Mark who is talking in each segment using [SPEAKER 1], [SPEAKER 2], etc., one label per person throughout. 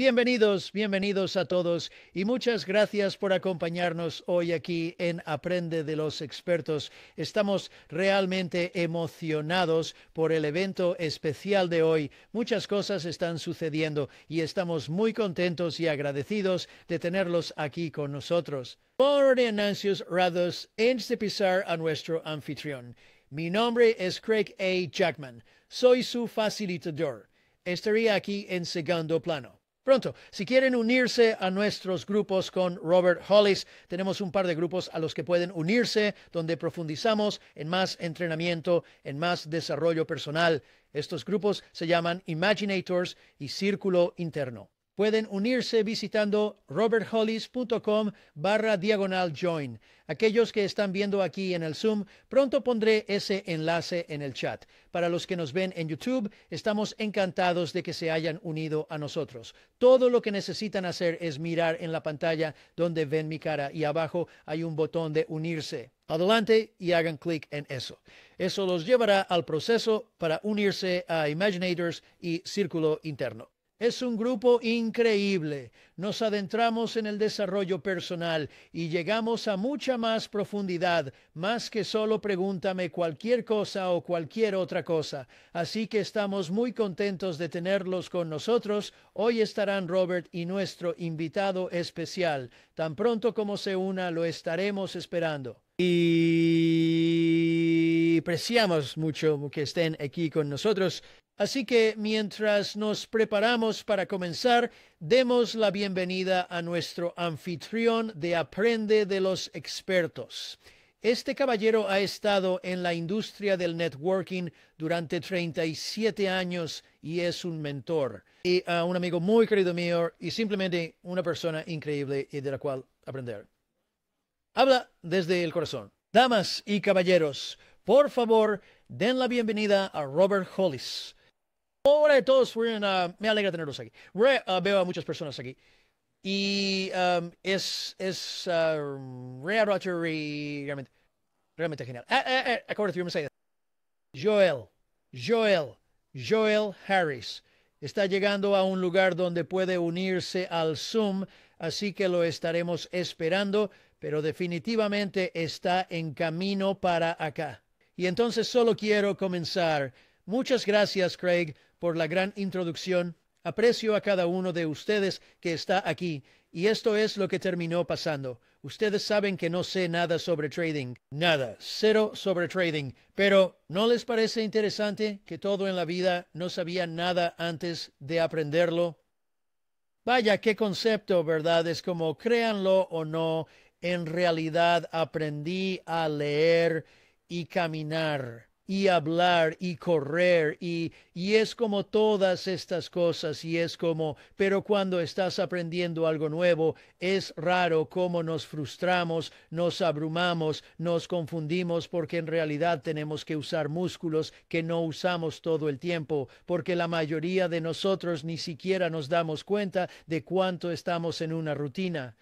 [SPEAKER 1] Bienvenidos, bienvenidos a todos y muchas gracias por acompañarnos hoy aquí en Aprende de los Expertos. Estamos realmente emocionados por el evento especial de hoy. Muchas cosas están sucediendo y estamos muy contentos y agradecidos de tenerlos aquí con nosotros. Por anuncios rados, antes de pisar a nuestro anfitrión. Mi nombre es Craig A. Jackman. Soy su facilitador. Estaré aquí en segundo plano pronto. Si quieren unirse a nuestros grupos con Robert Hollis, tenemos un par de grupos a los que pueden unirse, donde profundizamos en más entrenamiento, en más desarrollo personal. Estos grupos se llaman Imaginators y Círculo Interno pueden unirse visitando roberthollis.com barra diagonal join. Aquellos que están viendo aquí en el Zoom, pronto pondré ese enlace en el chat. Para los que nos ven en YouTube, estamos encantados de que se hayan unido a nosotros. Todo lo que necesitan hacer es mirar en la pantalla donde ven mi cara y abajo hay un botón de unirse. Adelante y hagan clic en eso. Eso los llevará al proceso para unirse a Imaginators y Círculo Interno. Es un grupo increíble. Nos adentramos en el desarrollo personal y llegamos a mucha más profundidad, más que solo pregúntame cualquier cosa o cualquier otra cosa. Así que estamos muy contentos de tenerlos con nosotros. Hoy estarán Robert y nuestro invitado especial. Tan pronto como se una, lo estaremos esperando. Y apreciamos mucho que estén aquí con nosotros. Así que mientras nos preparamos para comenzar, demos la bienvenida a nuestro anfitrión de Aprende de los Expertos. Este caballero ha estado en la industria del networking durante 37 años y es un mentor y a un amigo muy querido mío y simplemente una persona increíble y de la cual aprender. Habla desde el corazón. Damas y caballeros, por favor, den la bienvenida a Robert Hollis Hola a todos, me alegra tenerlos aquí. Ah, veo a muchas personas aquí. Y um, es, es ah, realmente, realmente genial. Ah, me Joel, Joel, Joel Harris está llegando a un lugar donde puede unirse al Zoom, así que lo estaremos esperando, pero definitivamente está en camino para acá. Y entonces solo quiero comenzar. Muchas gracias, Craig por la gran introducción. Aprecio a cada uno de ustedes que está aquí, y esto es lo que terminó pasando. Ustedes saben que no sé nada sobre trading, nada, cero sobre trading, pero ¿no les parece interesante que todo en la vida no sabía nada antes de aprenderlo? Vaya, qué concepto, ¿verdad? Es como, créanlo o no, en realidad aprendí a leer y caminar y hablar y correr y, y es como todas estas cosas y es como, pero cuando estás aprendiendo algo nuevo, es raro cómo nos frustramos, nos abrumamos, nos confundimos porque en realidad tenemos que usar músculos que no usamos todo el tiempo, porque la mayoría de nosotros ni siquiera nos damos cuenta de cuánto estamos en una rutina.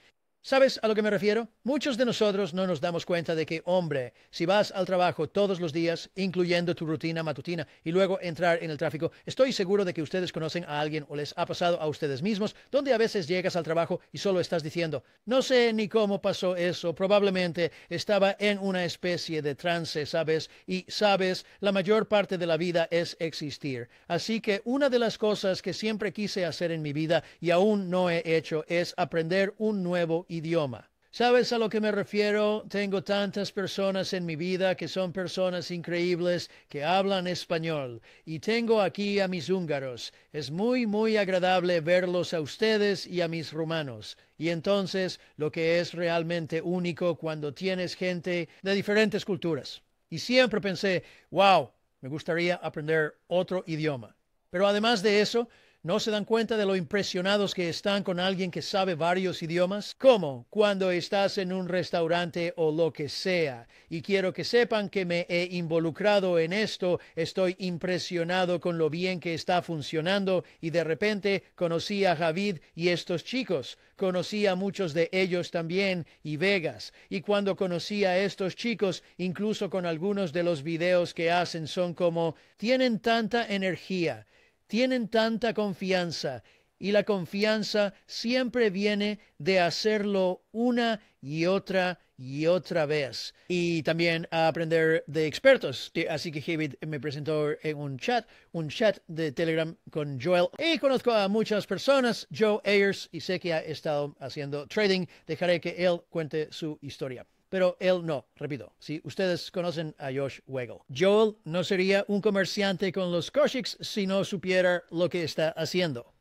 [SPEAKER 1] ¿Sabes a lo que me refiero? Muchos de nosotros no nos damos cuenta de que, hombre, si vas al trabajo todos los días, incluyendo tu rutina matutina, y luego entrar en el tráfico, estoy seguro de que ustedes conocen a alguien o les ha pasado a ustedes mismos, donde a veces llegas al trabajo y solo estás diciendo, no sé ni cómo pasó eso, probablemente estaba en una especie de trance, ¿sabes? Y sabes, la mayor parte de la vida es existir. Así que una de las cosas que siempre quise hacer en mi vida y aún no he hecho es aprender un nuevo idioma idioma. ¿Sabes a lo que me refiero? Tengo tantas personas en mi vida que son personas increíbles que hablan español y tengo aquí a mis húngaros. Es muy, muy agradable verlos a ustedes y a mis rumanos. Y entonces lo que es realmente único cuando tienes gente de diferentes culturas. Y siempre pensé, wow, me gustaría aprender otro idioma. Pero además de eso, ¿No se dan cuenta de lo impresionados que están con alguien que sabe varios idiomas? Como cuando estás en un restaurante o lo que sea. Y quiero que sepan que me he involucrado en esto, estoy impresionado con lo bien que está funcionando y de repente conocí a Javid y estos chicos. Conocí a muchos de ellos también y Vegas. Y cuando conocí a estos chicos, incluso con algunos de los videos que hacen son como, tienen tanta energía tienen tanta confianza y la confianza siempre viene de hacerlo una y otra y otra vez. Y también aprender de expertos. Así que David me presentó en un chat, un chat de Telegram con Joel. Y conozco a muchas personas, Joe Ayers, y sé que ha estado haciendo trading. Dejaré que él cuente su historia pero él no. Repito, si ustedes conocen a Josh Wegel. Joel no sería un comerciante con los Koshiks si no supiera lo que está haciendo.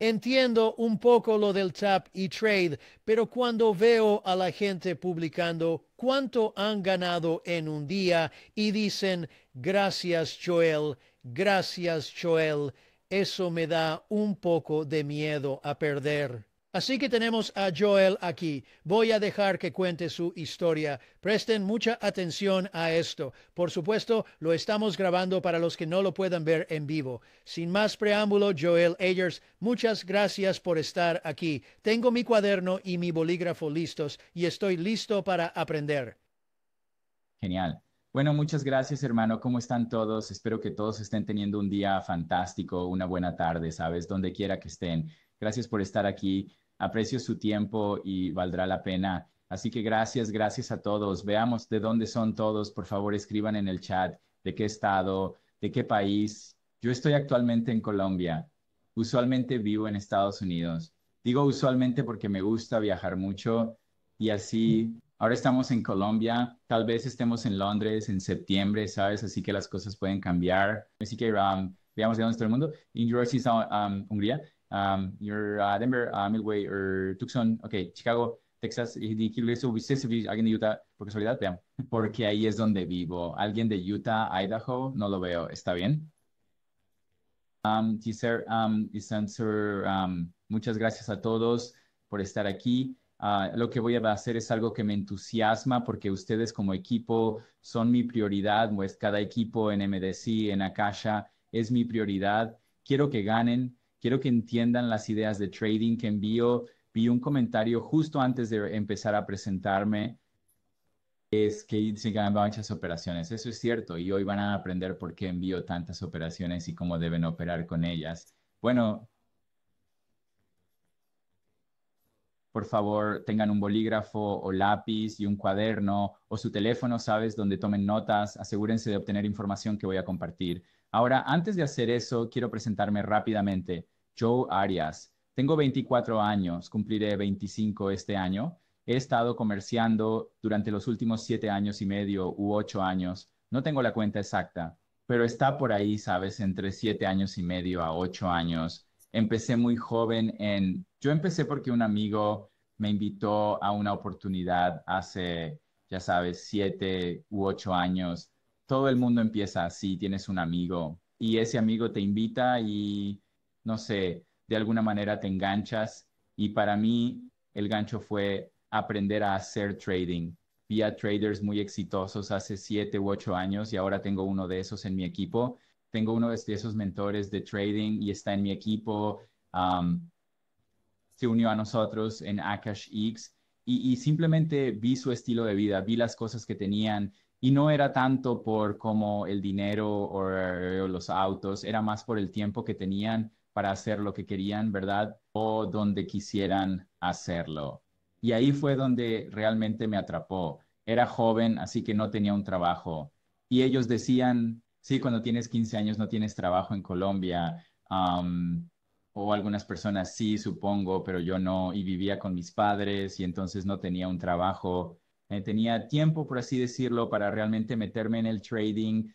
[SPEAKER 1] Entiendo un poco lo del tap y trade, pero cuando veo a la gente publicando cuánto han ganado en un día y dicen gracias Joel, gracias Joel, eso me da un poco de miedo a perder. Así que tenemos a Joel aquí. Voy a dejar que cuente su historia. Presten mucha atención a esto. Por supuesto, lo estamos grabando para los que no lo puedan ver en vivo. Sin más preámbulo, Joel Ayers, muchas gracias por estar aquí. Tengo mi cuaderno y mi bolígrafo listos y estoy listo para aprender.
[SPEAKER 2] Genial. Bueno, muchas gracias, hermano. ¿Cómo están todos? Espero que todos estén teniendo un día fantástico, una buena tarde, ¿sabes? Donde quiera que estén. Gracias por estar aquí. Aprecio su tiempo y valdrá la pena. Así que gracias, gracias a todos. Veamos de dónde son todos. Por favor, escriban en el chat de qué estado, de qué país. Yo estoy actualmente en Colombia. Usualmente vivo en Estados Unidos. Digo usualmente porque me gusta viajar mucho y así. Ahora estamos en Colombia, tal vez estemos en Londres en septiembre, ¿sabes? Así que las cosas pueden cambiar. Así que um, veamos de dónde está el mundo. En um, um, Hungría um, your uh, Denver, uh, Tucson, ok, Chicago, Texas, y quiero alguien de Utah, por casualidad, vean, porque ahí es donde vivo. Alguien de Utah, Idaho, no lo veo, ¿está bien? Um, sir, um, um, muchas gracias a todos por estar aquí. Uh, lo que voy a hacer es algo que me entusiasma porque ustedes como equipo son mi prioridad, pues cada equipo en MDC, en Akasha, es mi prioridad. Quiero que ganen, Quiero que entiendan las ideas de trading que envío. Vi un comentario justo antes de empezar a presentarme. Es que dicen que muchas operaciones. Eso es cierto. Y hoy van a aprender por qué envío tantas operaciones y cómo deben operar con ellas. Bueno, por favor, tengan un bolígrafo o lápiz y un cuaderno o su teléfono, sabes, donde tomen notas. Asegúrense de obtener información que voy a compartir. Ahora, antes de hacer eso, quiero presentarme rápidamente. Joe Arias. Tengo 24 años, cumpliré 25 este año. He estado comerciando durante los últimos siete años y medio u ocho años. No tengo la cuenta exacta, pero está por ahí, sabes, entre siete años y medio a ocho años. Empecé muy joven en... Yo empecé porque un amigo me invitó a una oportunidad hace, ya sabes, siete u ocho años todo el mundo empieza así, tienes un amigo y ese amigo te invita y, no sé, de alguna manera te enganchas y para mí el gancho fue aprender a hacer trading. Vi a traders muy exitosos hace siete u ocho años y ahora tengo uno de esos en mi equipo. Tengo uno de esos mentores de trading y está en mi equipo. se unió a nosotros en Akash X y simplemente vi su estilo de vida, vi las cosas que tenían, y no era tanto por como el dinero eh, o, los autos, era más por el tiempo que tenían para hacer lo que querían, ¿verdad? O donde quisieran hacerlo. Y ahí fue donde realmente me atrapó. Era joven, así que no tenía un trabajo. Y ellos decían, sí, cuando tienes 15 años no tienes trabajo en Colombia. o algunas personas sí, supongo, pero yo no. Y vivía con mis padres y entonces no tenía un trabajo. Eh, tenía tiempo, por así decirlo, para realmente meterme en el trading.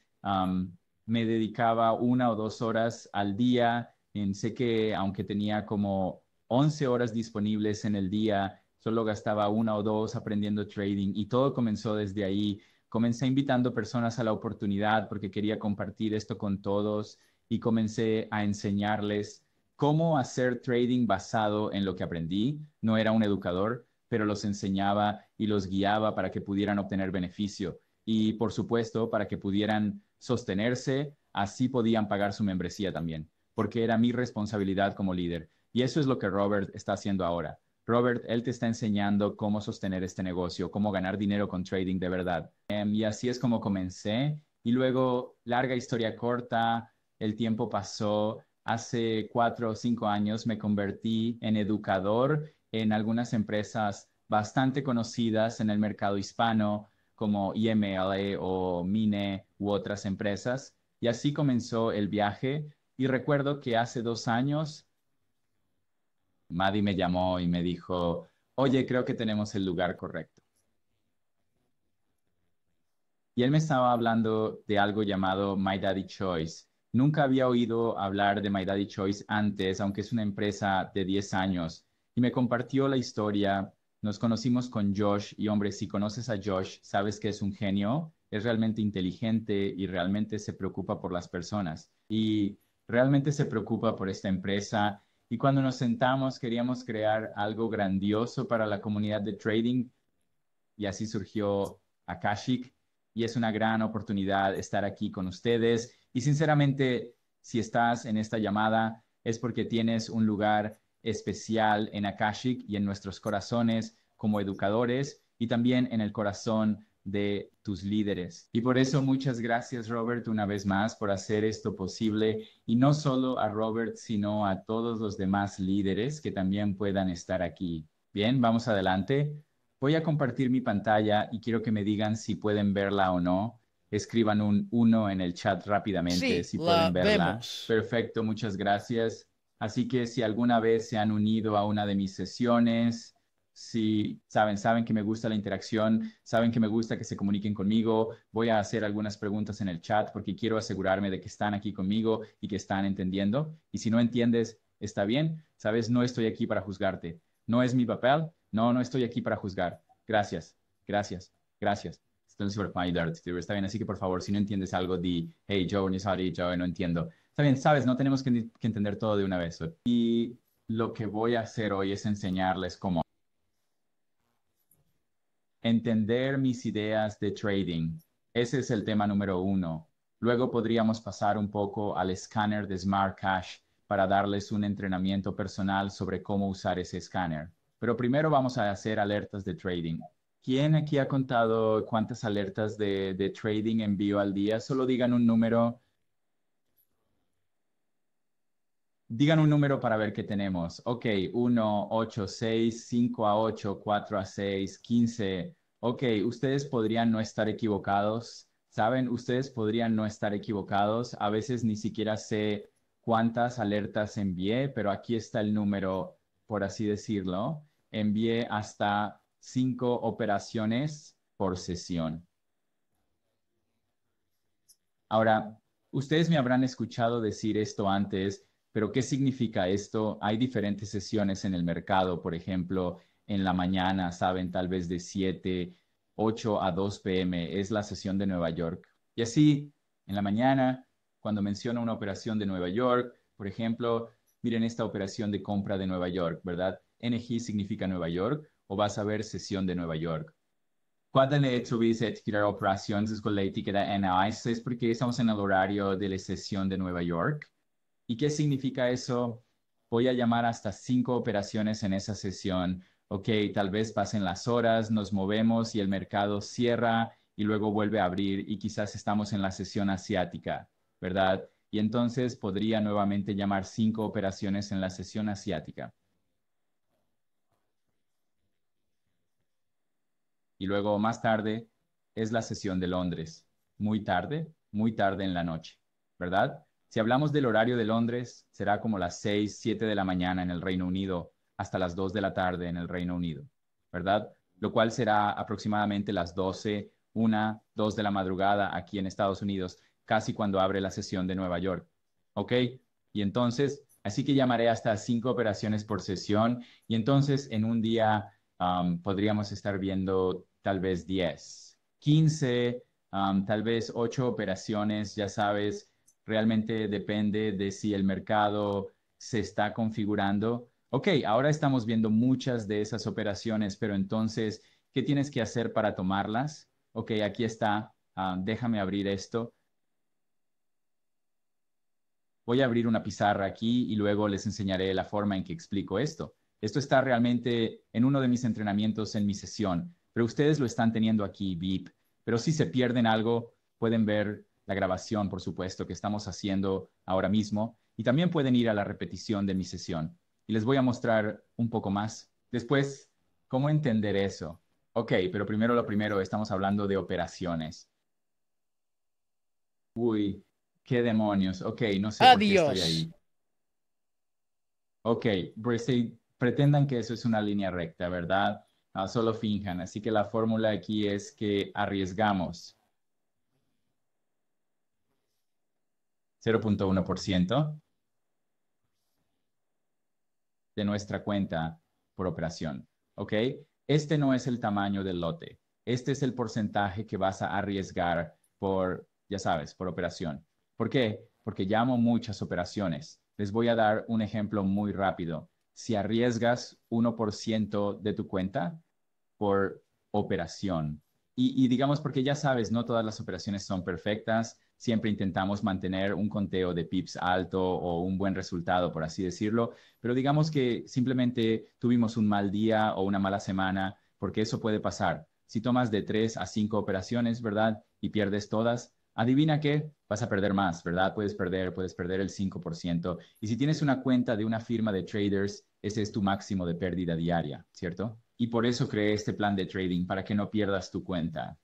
[SPEAKER 2] me dedicaba una o dos horas al día. sé que aunque tenía como 11 horas disponibles en el día, solo gastaba una o dos aprendiendo trading y todo comenzó desde ahí. Comencé invitando personas a la oportunidad porque quería compartir esto con todos y comencé a enseñarles cómo hacer trading basado en lo que aprendí. No era un educador, pero los enseñaba y los guiaba para que pudieran obtener beneficio y, por supuesto, para que pudieran sostenerse, así podían pagar su membresía también, porque era mi responsabilidad como líder. Y eso es lo que Robert está haciendo ahora. Robert, él te está enseñando cómo sostener este negocio, cómo ganar dinero con trading de verdad. Em, y así es como comencé. Y luego, larga historia corta, el tiempo pasó. Hace cuatro o cinco años me convertí en educador en algunas empresas bastante conocidas en el mercado hispano, como IMLA e o Mine u otras empresas. Y así comenzó el viaje. Y recuerdo que hace dos años, Maddy me llamó y me dijo, oye, creo que tenemos el lugar correcto. Y él me estaba hablando de algo llamado My Daddy Choice. Nunca había oído hablar de My Daddy Choice antes, aunque es una empresa de 10 años y me compartió la historia. Nos conocimos con Josh y hombre, si conoces a Josh, sabes que es un genio, es realmente inteligente y realmente se preocupa por las personas y realmente se preocupa por esta empresa. Y cuando nos sentamos queríamos crear algo grandioso para la comunidad de trading y así surgió Akashic y es una gran oportunidad estar aquí con ustedes. Y sinceramente, si estás en esta llamada es porque tienes un lugar especial en Akashic y en nuestros corazones como educadores y también en el corazón de tus líderes. Y por eso muchas gracias Robert una vez más por hacer esto posible y no solo a Robert, sino a todos los demás líderes que también puedan estar aquí. Bien, vamos adelante. Voy a compartir mi pantalla y quiero que me digan si pueden verla o no. Escriban un 1 en el chat rápidamente si pueden verla. Perfecto, muchas gracias. Así que si alguna vez se han unido a una de mis sesiones, si saben, saben que me gusta la interacción, saben que me gusta que se comuniquen conmigo, voy a hacer algunas preguntas en el chat porque quiero asegurarme de que están aquí conmigo y que están entendiendo. Y si no entiendes, está bien, sabes, no estoy aquí para juzgarte. No es mi papel, no, no estoy aquí para juzgar. Gracias, gracias, gracias. Entonces, está bien, así que por favor, si no entiendes algo, di, hey, Joe, no entiendo. Está bien, sabes, no tenemos que, entender todo de una vez. Y lo que voy a hacer hoy es enseñarles cómo entender mis ideas de trading. Ese es el tema número uno. Luego podríamos pasar un poco al escáner de Smart Cash para darles un entrenamiento personal sobre cómo usar ese escáner. Pero primero vamos a hacer alertas de trading. ¿Quién aquí ha contado cuántas alertas de trading envío al día? Solo digan un número Digan un número para ver qué tenemos. Ok, 1, 8, 6, 5 a 8, 4 a 6, 15. Ok, ustedes podrían no estar equivocados. Saben, ustedes podrían no estar equivocados. A veces ni siquiera sé cuántas alertas envié, pero aquí está el número, por así decirlo. Envié hasta cinco operaciones por sesión. Ahora, ustedes me habrán escuchado decir esto antes pero ¿qué significa esto? Hay diferentes sesiones en el mercado, por ejemplo, en la mañana, saben, tal vez de 7, 8 a 2 pm, es la sesión de Nueva York. Y así, en la mañana, cuando menciona una operación de Nueva York, por ejemplo, miren esta operación de compra de Nueva York, ¿verdad? NG significa Nueva York o vas a ver sesión de Nueva York. Cuando le operaciones con la etiqueta NIS es porque estamos en el horario de la sesión de Nueva York. ¿Y qué significa eso? Voy a llamar hasta cinco operaciones en esa sesión. Ok, tal vez pasen las horas, nos movemos y el mercado cierra y luego vuelve a abrir y quizás estamos en la sesión asiática, ¿verdad? Y entonces podría nuevamente llamar cinco operaciones en la sesión asiática. Y luego más tarde es la sesión de Londres, muy tarde, muy tarde en la noche, ¿verdad? Si hablamos del horario de Londres, será como las 6, 7 de la mañana en el Reino Unido hasta las 2 de la tarde en el Reino Unido, ¿verdad? Lo cual será aproximadamente las 12, 1, 2 de la madrugada aquí en Estados Unidos, casi cuando abre la sesión de Nueva York. ¿Ok? Y entonces, así que llamaré hasta 5 operaciones por sesión y entonces en un día um, podríamos estar viendo tal vez 10, 15, um, tal vez 8 operaciones, ya sabes realmente depende de si el mercado se está configurando. Ok, ahora estamos viendo muchas de esas operaciones, pero entonces, ¿qué tienes que hacer para tomarlas? Ok, aquí está, ah, déjame abrir esto. Voy a abrir una pizarra aquí y luego les enseñaré la forma en que explico esto. Esto está realmente en uno de mis entrenamientos en mi sesión, pero ustedes lo están teniendo aquí, VIP. Pero si se pierden algo, pueden ver la grabación, por supuesto, que estamos haciendo ahora mismo. Y también pueden ir a la repetición de mi sesión. Y les voy a mostrar un poco más. Después, ¿cómo entender eso? Ok, pero primero lo primero, estamos hablando de operaciones. Uy, qué demonios. Ok, no sé por qué estoy ahí. Ok, pues pretendan que eso es una línea recta, ¿verdad? Ah, solo finjan. Así que la fórmula aquí es que arriesgamos 0.1% de nuestra cuenta por operación. ¿Ok? Este no es el tamaño del lote. Este es el porcentaje que vas a arriesgar por, ya sabes, por operación. ¿Por qué? Porque llamo muchas operaciones. Les voy a dar un ejemplo muy rápido. Si arriesgas 1% de tu cuenta por operación, y, digamos porque ya sabes, no todas las operaciones son perfectas, siempre intentamos mantener un conteo de pips alto o un buen resultado, por así decirlo, pero digamos que simplemente tuvimos un mal día o una mala semana, porque eso puede pasar. Si tomas de tres a cinco operaciones, ¿verdad? Y pierdes todas, adivina qué, vas a perder más, ¿verdad? Puedes perder, puedes perder el 5%. Y si tienes una cuenta de una firma de traders, ese es tu máximo de pérdida diaria, ¿cierto? Y por eso creé este plan de trading, para que no pierdas tu cuenta.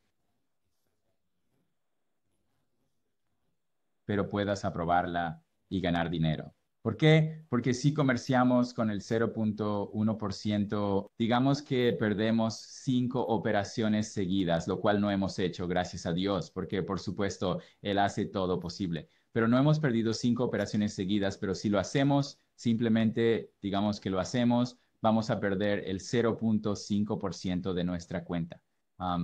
[SPEAKER 2] pero puedas aprobarla y ganar dinero. ¿Por qué? Porque si comerciamos con el 0.1%, digamos que perdemos cinco operaciones seguidas, lo cual no hemos hecho, gracias a Dios, porque por supuesto Él hace todo posible. Pero no hemos perdido cinco operaciones seguidas, pero si lo hacemos, simplemente digamos que lo hacemos, vamos a perder el 0.5% de nuestra cuenta.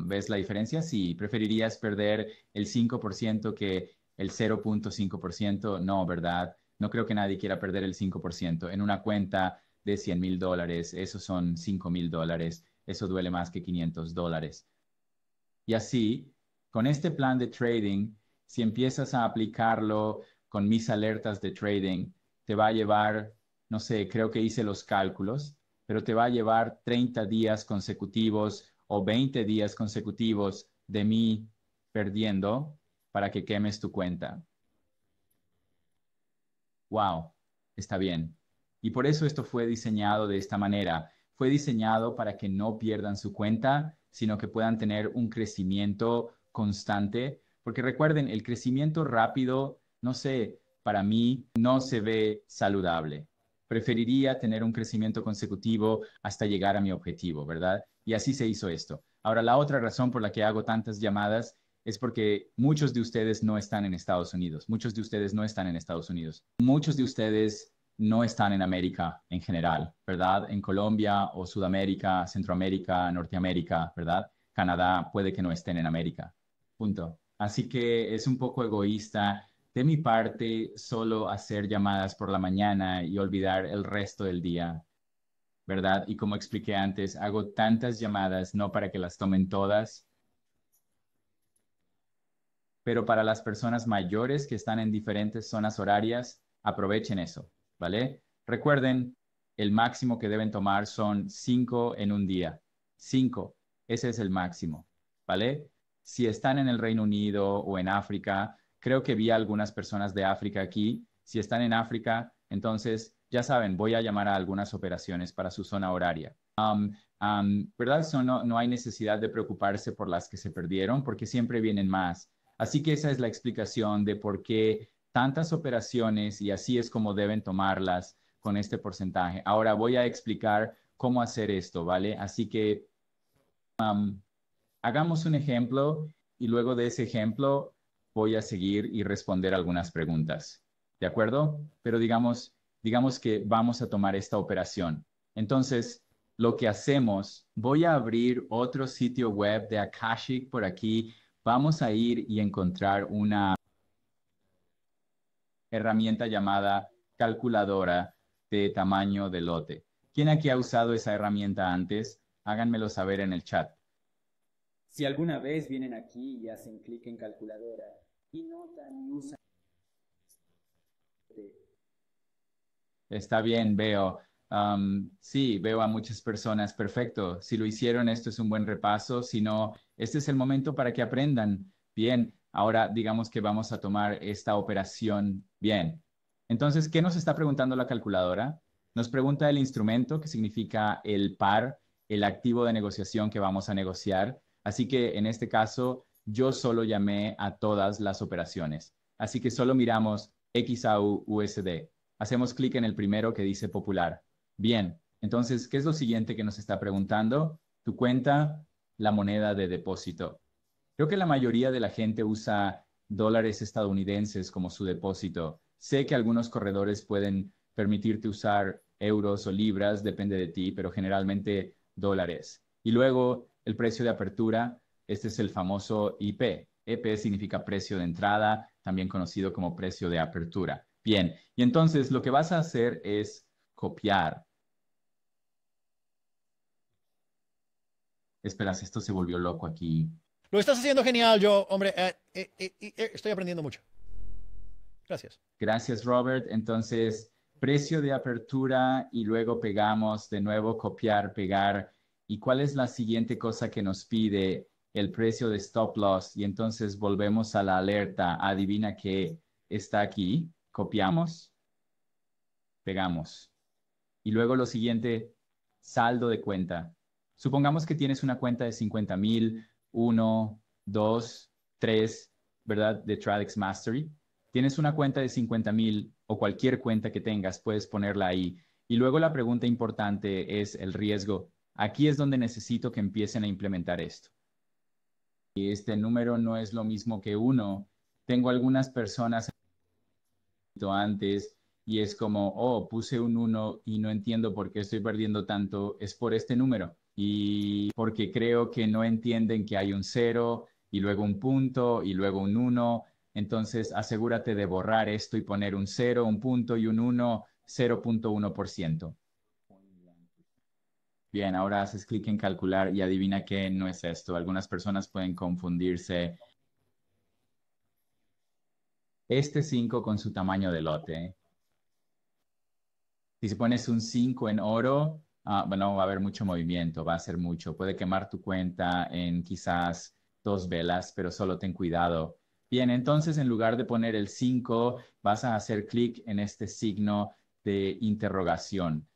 [SPEAKER 2] ¿Ves la diferencia? Si preferirías perder el 5% que el 0.5%, no, ¿verdad? No creo que nadie quiera perder el 5% en una cuenta de 100 mil dólares, esos son 5 mil dólares, eso duele más que 500 dólares. Y así, con este plan de trading, si empiezas a aplicarlo con mis alertas de trading, te va a llevar, no sé, creo que hice los cálculos, pero te va a llevar 30 días consecutivos o 20 días consecutivos de mí perdiendo para que quemes tu cuenta. Wow, está bien. Y por eso esto fue diseñado de esta manera. Fue diseñado para que no pierdan su cuenta, sino que puedan tener un crecimiento constante. Porque recuerden, el crecimiento rápido, no sé, para mí no se ve saludable. Preferiría tener un crecimiento consecutivo hasta llegar a mi objetivo, ¿verdad? Y así se hizo esto. Ahora, la otra razón por la que hago tantas llamadas es porque muchos de ustedes no están en Estados Unidos, muchos de ustedes no están en Estados Unidos, muchos de ustedes no están en América en general, ¿verdad? En Colombia o Sudamérica, Centroamérica, Norteamérica, ¿verdad? Canadá puede que no estén en América. Punto. Así que es un poco egoísta de mi parte solo hacer llamadas por la mañana y olvidar el resto del día, ¿verdad? Y como expliqué antes, hago tantas llamadas no para que las tomen todas, pero para las personas mayores que están en diferentes zonas horarias, aprovechen eso, ¿vale? Recuerden, el máximo que deben tomar son cinco en un día. Cinco, ese es el máximo, ¿vale? Si están en el Reino Unido o en África, creo que vi a algunas personas de África aquí, si están en África, entonces ya saben, voy a llamar a algunas operaciones para su zona horaria. Um, um, ¿Verdad? no hay necesidad de preocuparse por las que se perdieron porque siempre vienen más. Así que esa es la explicación de por qué tantas operaciones y así es como deben tomarlas con este porcentaje. Ahora voy a explicar cómo hacer esto, ¿vale? Así que um, hagamos un ejemplo y luego de ese ejemplo voy a seguir y responder algunas preguntas, ¿de acuerdo? Pero digamos, digamos que vamos a tomar esta operación. Entonces, lo que hacemos, voy a abrir otro sitio web de Akashic por aquí vamos a ir y encontrar una herramienta llamada calculadora de tamaño de lote. ¿Quién aquí ha usado esa herramienta antes? Háganmelo saber en el chat. Si alguna vez vienen aquí y hacen clic en calculadora y notan y usan... Está bien, veo. Um, sí, veo a muchas personas. Perfecto. Si lo hicieron, esto es un buen repaso. Si no, este es el momento para que aprendan. Bien, ahora digamos que vamos a tomar esta operación. Bien. Entonces, ¿qué nos está preguntando la calculadora? Nos pregunta el instrumento, que significa el par, el activo de negociación que vamos a negociar. Así que en este caso, yo solo llamé a todas las operaciones. Así que solo miramos XAU USD. Hacemos clic en el primero que dice popular. Bien, entonces, ¿qué es lo siguiente que nos está preguntando? Tu cuenta la moneda de depósito. Creo que la mayoría de la gente usa dólares estadounidenses como su depósito. Sé que algunos corredores pueden permitirte usar euros o libras, depende de ti, pero generalmente dólares. Y luego el precio de apertura, este es el famoso IP. EP significa precio de entrada, también conocido como precio de apertura. Bien, y entonces lo que vas a hacer es copiar esperas, esto se volvió loco aquí.
[SPEAKER 1] Lo estás haciendo genial, yo, hombre, eh, eh, eh, estoy aprendiendo mucho. Gracias.
[SPEAKER 2] Gracias, Robert. Entonces, precio de apertura y luego pegamos de nuevo, copiar, pegar. ¿Y cuál es la siguiente cosa que nos pide? El precio de stop loss. Y entonces volvemos a la alerta. Adivina que está aquí. Copiamos, pegamos. Y luego lo siguiente, saldo de cuenta. Supongamos que tienes una cuenta de 50 mil, 1, 2, ¿verdad? De Tradex Mastery. Tienes una cuenta de 50 mil o cualquier cuenta que tengas, puedes ponerla ahí. Y luego la pregunta importante es el riesgo. Aquí es donde necesito que empiecen a implementar esto. Y este número no es lo mismo que uno. Tengo algunas personas antes y es como, oh, puse un 1 y no entiendo por qué estoy perdiendo tanto, es por este número y porque creo que no entienden que hay un cero y luego un punto y luego un uno. Entonces, asegúrate de borrar esto y poner un cero, un punto y un uno, 0.1%. Bien, ahora haces clic en calcular y adivina que no es esto. Algunas personas pueden confundirse este 5 con su tamaño de lote. Si pones un 5 en oro, ah bueno, va a haber mucho movimiento, va a ser mucho. Puede quemar tu cuenta en quizás dos velas, pero solo ten cuidado. Bien, entonces en lugar de poner el 5, vas a hacer clic en este signo de interrogación.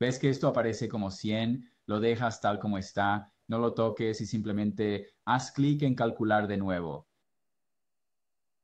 [SPEAKER 2] Ves que esto aparece como 100, lo dejas tal como está, no lo toques y simplemente haz clic en calcular de nuevo.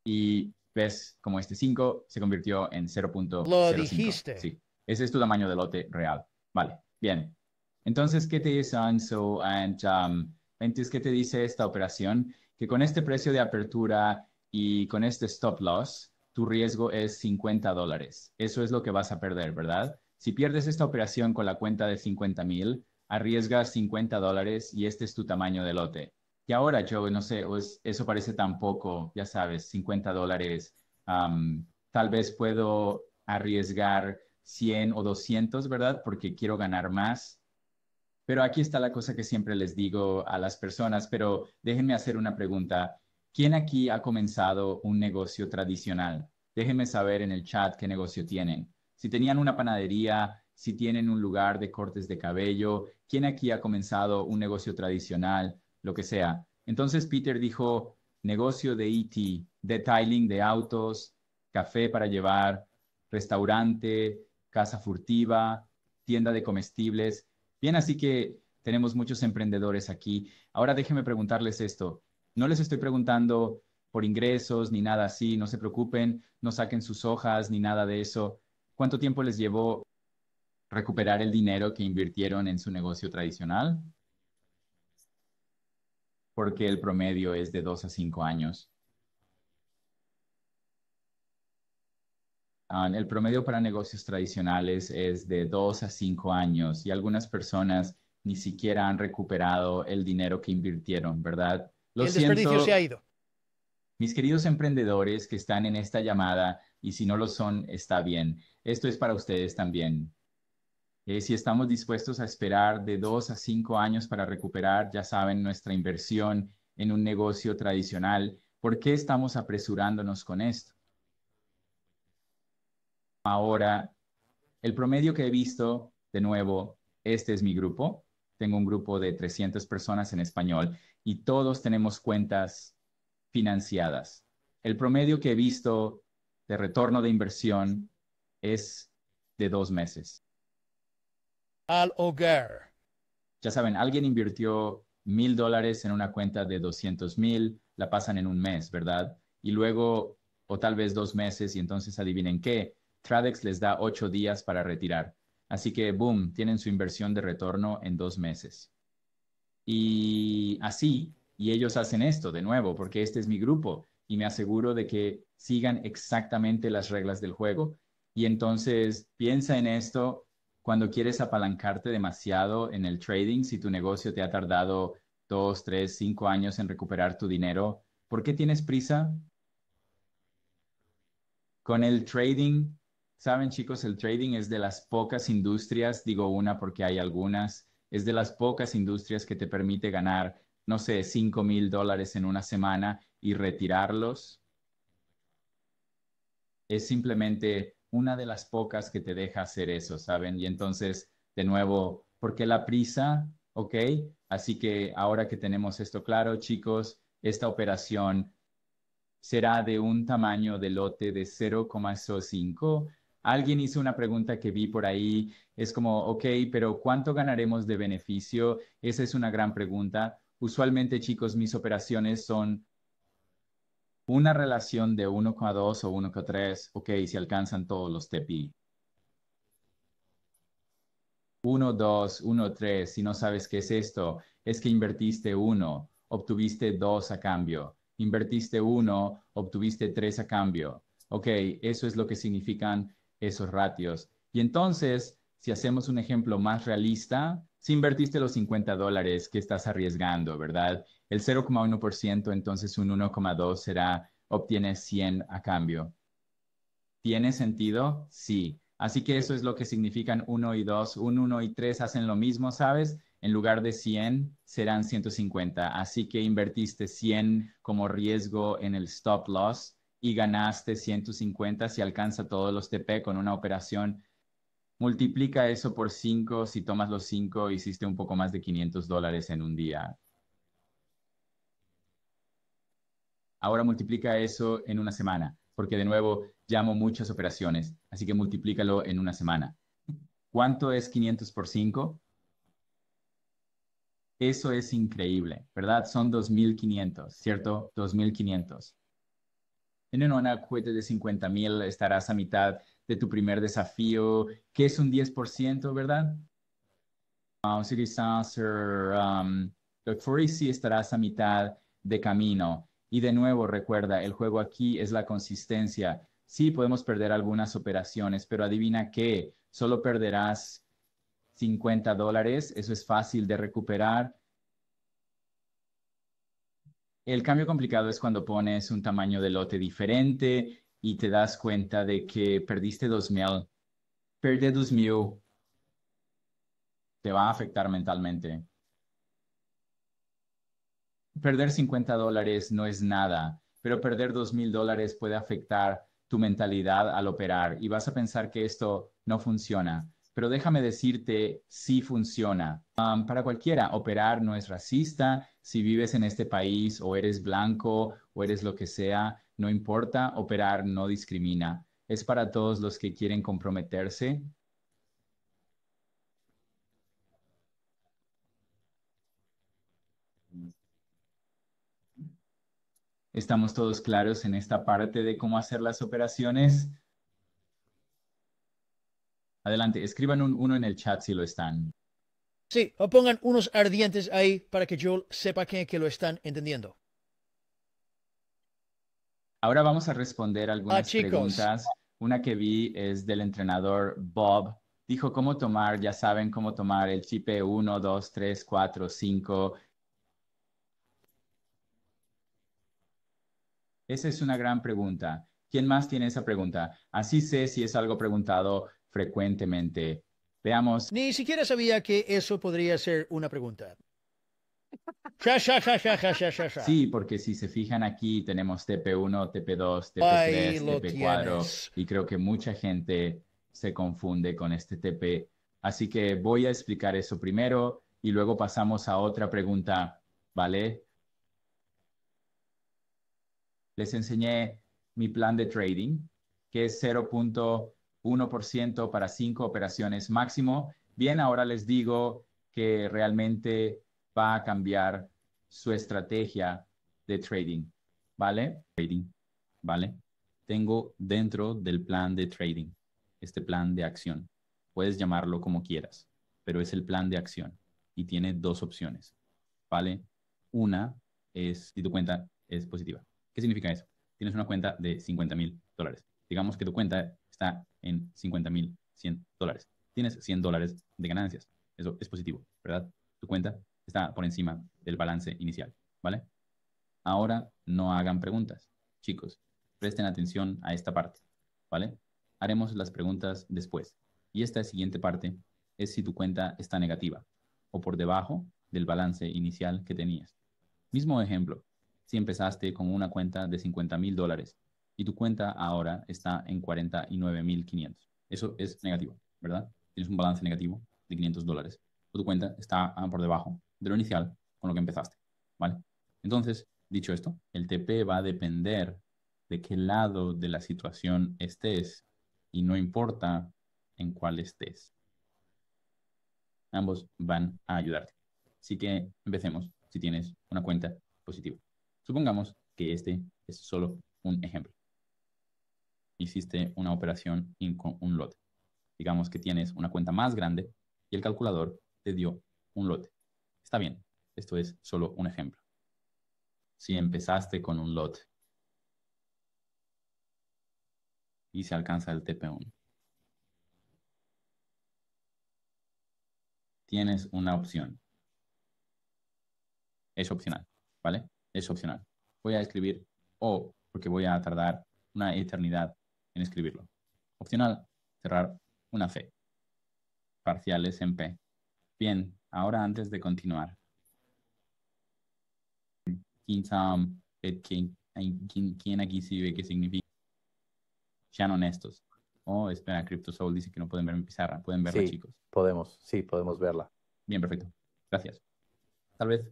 [SPEAKER 2] Y ves como este 5 se convirtió en 0.05. Lo dijiste. Sí. Ese es tu tamaño de lote real. Vale, bien. Entonces, ¿qué te dice Anso? And, um, ¿qué te dice esta operación? Que con este precio de apertura y con este stop loss, tu riesgo es 50 dólares. Eso es lo que vas a perder, ¿verdad? Si pierdes esta operación con la cuenta de 50 mil, arriesgas 50 dólares y este es tu tamaño de lote. Y ahora, yo no sé, eso parece tan poco, ya sabes, 50 dólares. Um, tal vez puedo arriesgar 100 o 200, ¿verdad? Porque quiero ganar más. Pero aquí está la cosa que siempre les digo a las personas, pero déjenme hacer una pregunta. ¿Quién aquí ha comenzado un negocio tradicional? Déjenme saber en el chat qué negocio tienen. Si tenían una panadería, si tienen un lugar de cortes de cabello, ¿quién aquí ha comenzado un negocio tradicional, lo que sea? Entonces Peter dijo, negocio de IT, e detailing de autos, café para llevar, restaurante, casa furtiva, tienda de comestibles. Bien, así que tenemos muchos emprendedores aquí. Ahora déjenme preguntarles esto. No les estoy preguntando por ingresos ni nada así, no se preocupen, no saquen sus hojas ni nada de eso. ¿Cuánto tiempo les llevó recuperar el dinero que invirtieron en su negocio tradicional? Porque el promedio es de dos a cinco años. Ah, el promedio para negocios tradicionales es de dos a cinco años y algunas personas ni siquiera han recuperado el dinero que invirtieron, ¿verdad? el desperdicio se ha ido. Mis queridos emprendedores que están en esta llamada y si no lo son, está bien. Esto es para ustedes también. Eh, si estamos dispuestos a esperar de dos a cinco años para recuperar, ya saben, nuestra inversión en un negocio tradicional, ¿por qué estamos apresurándonos con esto? ahora, el promedio que he visto, de nuevo, este es mi grupo. Tengo un grupo de 300 personas en español y todos tenemos cuentas financiadas. El promedio que he visto de retorno de inversión es de dos meses. Al hogar. Ya saben, alguien invirtió mil dólares en una cuenta de 200 mil, la pasan en un mes, ¿verdad? Y luego, o tal vez dos meses, y entonces adivinen qué, Tradex les da ocho días para retirar. Así que, boom, tienen su inversión de retorno en dos meses. Y así, y ellos hacen esto de nuevo, porque este es mi grupo y me aseguro de que sigan exactamente las reglas del juego. Y entonces piensa en esto cuando quieres apalancarte demasiado en el trading, si tu negocio te ha tardado dos, tres, cinco años en recuperar tu dinero, ¿por qué tienes prisa? Con el trading Saben chicos, el trading es de las pocas industrias, digo una porque hay algunas, es de las pocas industrias que te permite ganar, no sé, 5 mil dólares en una semana y retirarlos. Es simplemente una de las pocas que te deja hacer eso, ¿saben? Y entonces, de nuevo, ¿por qué la prisa? ¿Ok? Así que ahora que tenemos esto claro, chicos, esta operación será de un tamaño de lote de 0,05 Alguien hizo una pregunta que vi por ahí, es como, ok, pero ¿cuánto ganaremos de beneficio? Esa es una gran pregunta. Usualmente, chicos, mis operaciones son una relación de 1,2 o 1,3, ok, si alcanzan todos los TPI. 1, 2, 1, 3, si no sabes qué es esto, es que invertiste 1, obtuviste 2 a cambio, invertiste 1, obtuviste 3 a cambio. Ok, eso es lo que significan esos ratios. Y entonces, si hacemos un ejemplo más realista, si invertiste los 50 dólares que estás arriesgando, ¿verdad? El 0,1%, entonces un 1,2 será, obtienes 100 a cambio. ¿Tiene sentido? Sí. Así que eso es lo que significan 1 y 2. Un 1 y 3 hacen lo mismo, ¿sabes? En lugar de 100 serán 150. Así que invertiste 100 como riesgo en el stop loss y ganaste 150 si alcanza todos los TP con una operación. Multiplica eso por 5, si tomas los 5, hiciste un poco más de 500 dólares en un día. Ahora multiplica eso en una semana, porque de nuevo llamo muchas operaciones, así que multiplícalo en una semana. ¿Cuánto es 500 por 5? Eso es increíble, ¿verdad? Son 2.500, ¿cierto? 2.500 en una cuota de 50 mil estarás a mitad de tu primer desafío, que es un 10%, ¿verdad? Um, verdad estarás a mitad de camino. Y de nuevo, recuerda, el juego aquí es la consistencia. Sí, podemos perder algunas operaciones, pero adivina qué, solo perderás 50 dólares, eso es fácil de recuperar, el cambio complicado es cuando pones un tamaño de lote diferente y te das cuenta de que perdiste 2.000. Perder 2.000 te va a afectar mentalmente. Perder 50 dólares no es nada, pero perder 2.000 dólares puede afectar tu mentalidad al operar y vas a pensar que esto no funciona pero déjame decirte, sí funciona. para cualquiera, operar no es racista. Si vives en este país o eres blanco o eres lo que sea, no importa, operar no discrimina. Es para todos los que quieren comprometerse. Estamos todos claros en esta parte de cómo hacer las operaciones. Adelante, escriban un, uno en el chat si lo están.
[SPEAKER 1] Sí, o pongan unos ardientes ahí para que yo sepa que, lo están entendiendo.
[SPEAKER 2] Ahora vamos a responder algunas ah, preguntas. Una que vi es del entrenador Bob. Dijo cómo tomar, ya saben cómo tomar el chip 1, 2, 3, 4, 5. Esa es una gran pregunta. ¿Quién más tiene esa pregunta? Así sé si es algo preguntado frecuentemente. Veamos. Ni siquiera
[SPEAKER 1] sabía que eso podría ser una pregunta. Sí,
[SPEAKER 2] porque si se fijan aquí tenemos TP1, TP2, TP3, TP4 y creo que mucha gente se confunde con este TP. Así que voy a explicar eso primero y luego pasamos a otra pregunta, ¿vale? Les enseñé mi plan de trading, que es 0. 1% para cinco operaciones máximo. Bien, ahora les digo que realmente va a cambiar su estrategia de trading, ¿vale? Trading, ¿vale? Tengo dentro del plan de trading, este plan de acción. Puedes llamarlo como quieras, pero es el plan de acción y tiene dos opciones, ¿vale? Una es, si tu cuenta es positiva. ¿Qué significa eso? Tienes una cuenta de 50 mil dólares. Digamos que tu cuenta está en 50.100 dólares. Tienes 100 dólares de ganancias. Eso es positivo, ¿verdad? Tu cuenta está por encima del balance inicial, ¿vale? Ahora no hagan preguntas. Chicos, presten atención a esta parte, ¿vale? Haremos las preguntas después. Y esta siguiente parte es si tu cuenta está negativa o por debajo del balance inicial que tenías. Mismo ejemplo, si empezaste con una cuenta de 50 mil dólares y tu cuenta ahora está en 49.500. Eso es negativo, ¿verdad? Tienes un balance negativo de 500 dólares. O tu cuenta está ah, por debajo de lo inicial con lo que empezaste, ¿vale? Entonces, dicho esto, el TP va a depender de qué lado de la situación estés y no importa en cuál estés. Ambos van a ayudarte. Así que empecemos si tienes una cuenta positiva. Supongamos que este es solo un ejemplo hiciste una operación con un lote. Digamos que tienes una cuenta más grande y el calculador te dio un lote. Está bien, esto es solo un ejemplo. Si empezaste con un lote y se alcanza el TP1, tienes una opción. Es opcional, ¿vale? Es opcional. Voy a escribir O porque voy a tardar una eternidad en escribirlo. Opcional, cerrar una fe Parciales en P. Bien, ahora antes de continuar. Eh, eh, ¿Quién aquí sí ve qué significa? Sean honestos. Oh, espera, CryptoSoul dice que no pueden ver mi pizarra. ¿Pueden verla, chicos?
[SPEAKER 3] podemos. Sí,
[SPEAKER 2] podemos verla. Bien, perfecto. Gracias. Tal vez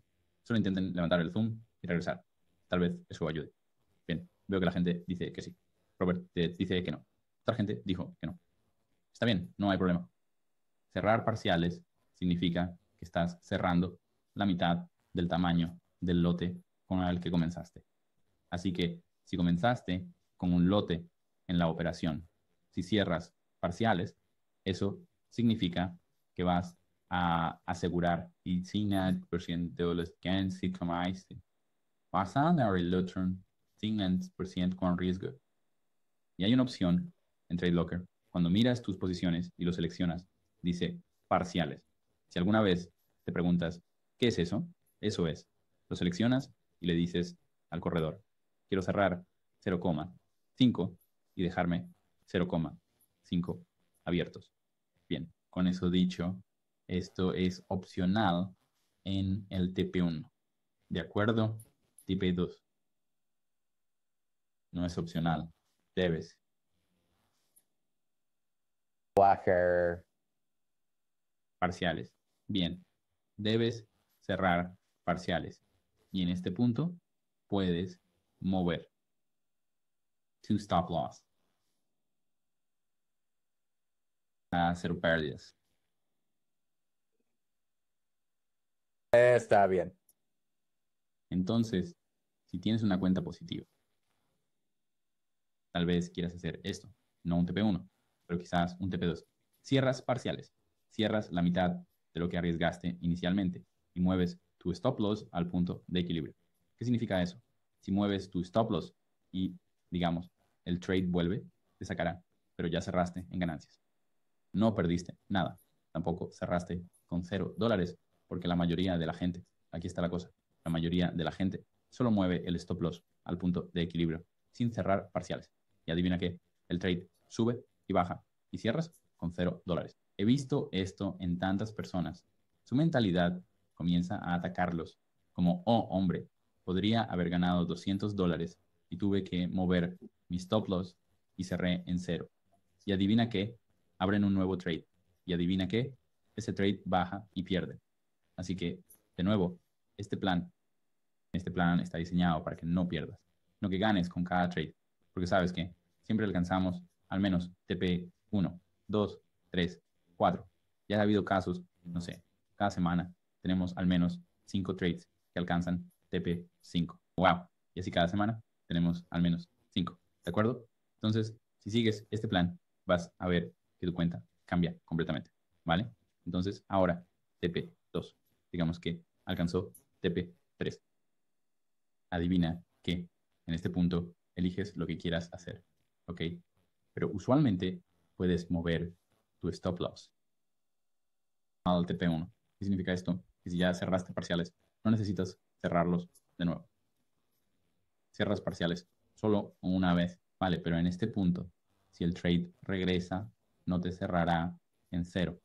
[SPEAKER 2] solo intenten levantar el zoom y regresar. Tal vez eso ayude. Bien, veo que la gente dice que sí. Robert te dice que no. Otra gente dijo que no. Está bien, no hay problema. Cerrar parciales significa que estás cerrando la mitad del tamaño del lote con el que comenzaste. Así que si comenzaste con un lote en la operación, si cierras parciales, eso significa que vas a asegurar y de los a el 100% con riesgo. Y hay una opción en TradeLocker. Cuando miras tus posiciones y lo seleccionas, dice parciales. Si alguna vez te preguntas, ¿qué es eso? Eso es. Lo seleccionas y le dices al corredor, quiero cerrar 0,5 y dejarme 0,5 abiertos. Bien, con eso dicho, esto es opcional en el TP1. ¿De acuerdo? TP2. No es opcional. Debes
[SPEAKER 3] Wager.
[SPEAKER 2] Parciales. Bien. Debes cerrar parciales. Y en este punto puedes mover. To stop loss. A hacer pérdidas.
[SPEAKER 3] Está bien.
[SPEAKER 2] Entonces, si tienes una cuenta positiva, Tal vez quieras hacer esto, no un TP1, pero quizás un TP2. Cierras parciales, cierras la mitad de lo que arriesgaste inicialmente y mueves tu stop loss al punto de equilibrio. ¿Qué significa eso? Si mueves tu stop loss y, digamos, el trade vuelve, te sacará, pero ya cerraste en ganancias. No perdiste nada. Tampoco cerraste con cero dólares, porque la mayoría de la gente, aquí está la cosa, la mayoría de la gente solo mueve el stop loss al punto de equilibrio, sin cerrar parciales. Y adivina qué, el trade sube y baja y cierras con cero dólares. He visto esto en tantas personas. Su mentalidad comienza a atacarlos como, oh hombre, podría haber ganado 200 dólares y tuve que mover mis stop loss y cerré en cero. Y adivina qué, abren un nuevo trade. Y adivina qué, ese trade baja y pierde. Así que, de nuevo, este plan, este plan está diseñado para que no pierdas, no que ganes con cada trade porque sabes que siempre alcanzamos al menos TP 1, 2, 3, 4. Ya ha habido casos, no sé, cada semana tenemos al menos 5 trades que alcanzan TP 5. ¡Wow! Y así cada semana tenemos al menos 5, ¿de acuerdo? Entonces, si sigues este plan, vas a ver que tu cuenta cambia completamente, ¿vale? Entonces, ahora TP 2, digamos que alcanzó TP 3. Adivina que en este punto eliges lo que quieras hacer, ¿ok? Pero usualmente puedes mover tu stop loss al TP1. ¿Qué significa esto? Que si ya cerraste parciales, no necesitas cerrarlos de nuevo. Cierras parciales solo una vez, ¿vale? Pero en este punto, si el trade regresa, no te cerrará en cero.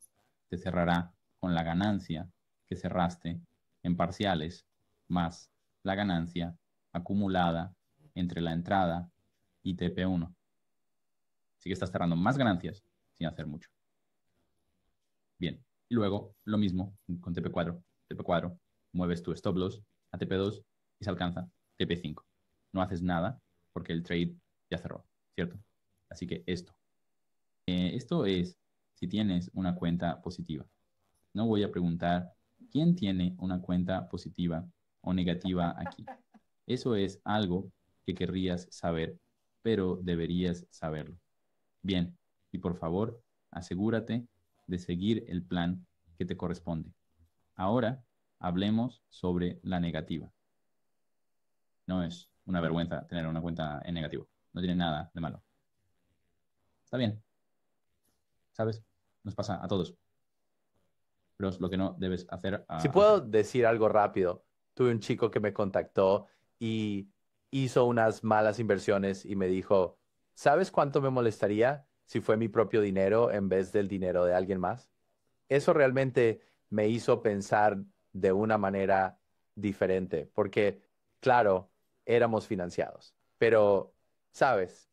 [SPEAKER 2] Te cerrará con la ganancia que cerraste en parciales más la ganancia acumulada entre la entrada y TP1. Así que estás cerrando más ganancias sin hacer mucho. Bien, y luego lo mismo con TP4. TP4, mueves tu stop loss a TP2 y se alcanza TP5. No haces nada porque el trade ya cerró, ¿cierto? Así que esto. Eh, esto es si tienes una cuenta positiva. No voy a preguntar quién tiene una cuenta positiva o negativa aquí. Eso es algo que querrías saber, pero deberías saberlo. Bien, y por favor, asegúrate de seguir el plan que te corresponde. Ahora hablemos sobre la negativa. No es una vergüenza tener una cuenta en negativo. No tiene nada de malo. Está bien. ¿Sabes? Nos pasa a todos. Pero es lo
[SPEAKER 3] que no debes hacer. Si puedo decir algo rápido. Tuve un chico que me contactó y hizo unas malas inversiones y me dijo, ¿sabes cuánto me molestaría si fue mi propio dinero en vez del dinero de alguien más? Eso realmente me hizo pensar de una manera diferente, porque, claro, éramos financiados, pero, ¿sabes?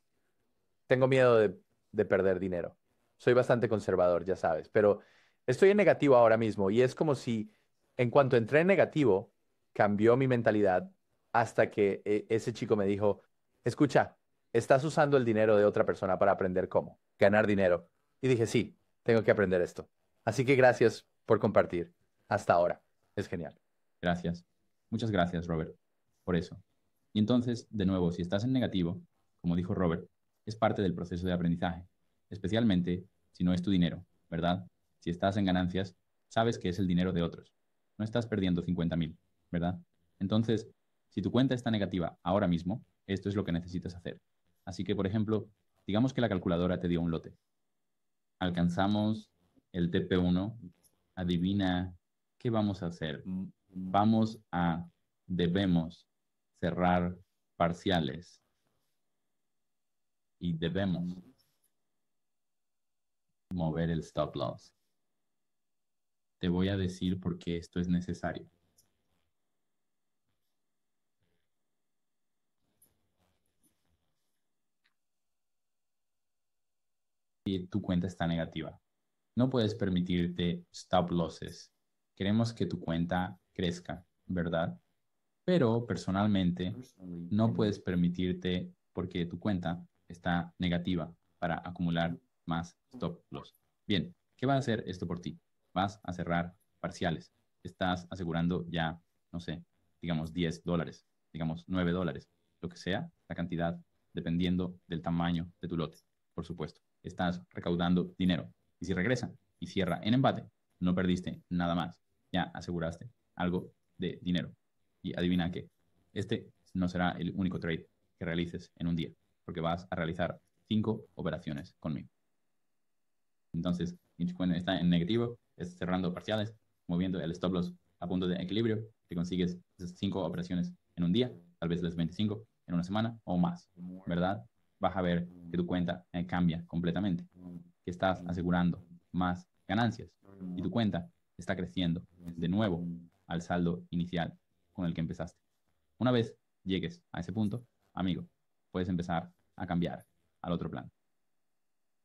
[SPEAKER 3] Tengo miedo de, de perder dinero. Soy bastante conservador, ya sabes, pero estoy en negativo ahora mismo y es como si, en cuanto entré en negativo, cambió mi mentalidad hasta que eh, ese chico me dijo, escucha, estás usando el dinero de otra persona para aprender cómo ganar dinero. Y dije, sí, tengo que aprender esto. Así que gracias por compartir hasta ahora. Es genial.
[SPEAKER 2] Gracias. Muchas gracias, Robert, por eso. Y entonces, de nuevo, si estás en negativo, como dijo Robert, es parte del proceso de aprendizaje, especialmente si no es tu dinero, ¿verdad? Si estás en ganancias, sabes que es el dinero de otros. No estás perdiendo 50 mil, ¿verdad? Entonces, si tu cuenta está negativa ahora mismo, esto es lo que necesitas hacer. Así que, por ejemplo, digamos que la calculadora te dio un lote. Alcanzamos el TP1. Adivina qué vamos a hacer. Vamos a, debemos cerrar parciales. Y debemos mover el stop loss. Te voy a decir por qué esto es necesario. tu cuenta está negativa. No puedes permitirte stop losses. Queremos que tu cuenta crezca, ¿verdad? Pero personalmente no puedes permitirte porque tu cuenta está negativa para acumular más stop loss. Bien, ¿qué va a hacer esto por ti? Vas a cerrar parciales. Estás asegurando ya, no sé, digamos 10 dólares, digamos 9 dólares, lo que sea la cantidad, dependiendo del tamaño de tu lote, por supuesto estás recaudando dinero. Y si regresa y cierra en empate, no perdiste nada más. Ya aseguraste algo de dinero. Y adivina qué. Este no será el único trade que realices en un día, porque vas a realizar cinco operaciones conmigo. Entonces, cuando está en negativo, es cerrando parciales, moviendo el stop loss a punto de equilibrio, te consigues esas cinco operaciones en un día, tal vez las 25 en una semana o más, ¿verdad? vas a ver que tu cuenta eh, cambia completamente, que estás asegurando más ganancias y tu cuenta está creciendo de nuevo al saldo inicial con el que empezaste. Una vez llegues a ese punto, amigo, puedes empezar a cambiar al otro plan.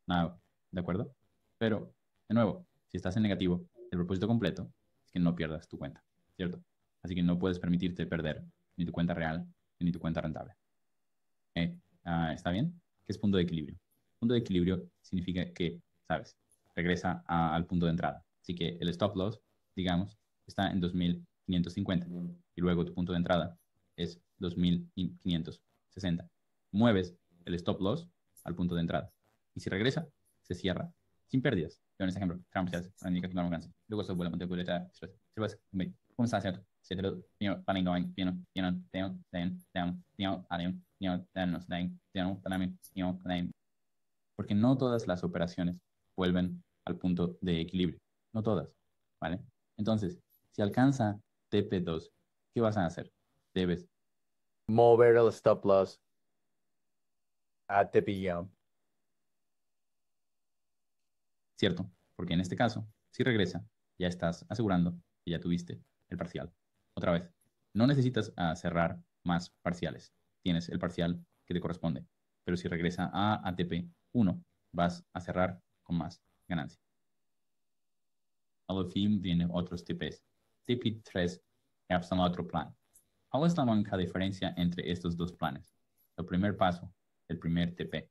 [SPEAKER 2] Nada, ¿de acuerdo? Pero, de nuevo, si estás en negativo, el propósito completo es que no pierdas tu cuenta, ¿cierto? Así que no puedes permitirte perder ni tu cuenta real ni tu cuenta rentable. ¿Eh? ¿Está bien? ¿Qué es punto de equilibrio? Punto de equilibrio significa que, ¿sabes? Regresa al punto de entrada. Así que el stop loss, digamos, está en 2550 y luego tu punto de entrada es 2560. Mueves el stop loss al punto de entrada y si regresa, se cierra sin pérdidas. en este ejemplo, Trump se hace, indica que no alcanza. Luego se vuelve a punto de entrada, se hace, ¿cómo está Se lo, porque no todas las operaciones vuelven al punto de equilibrio, no todas, ¿vale? Entonces, si alcanza TP2, ¿qué vas a hacer? Debes mover el stop loss a TP1. Cierto, porque en este caso, si regresa, ya estás asegurando que ya tuviste el parcial. Otra vez, no necesitas cerrar más parciales tienes el parcial que te corresponde. Pero si regresa a ATP 1, vas a cerrar con más ganancia. Al fin vienen otros TPs. TP3 a otro plan. ¿Cuál es la única diferencia entre estos dos planes? El primer paso, el primer TP.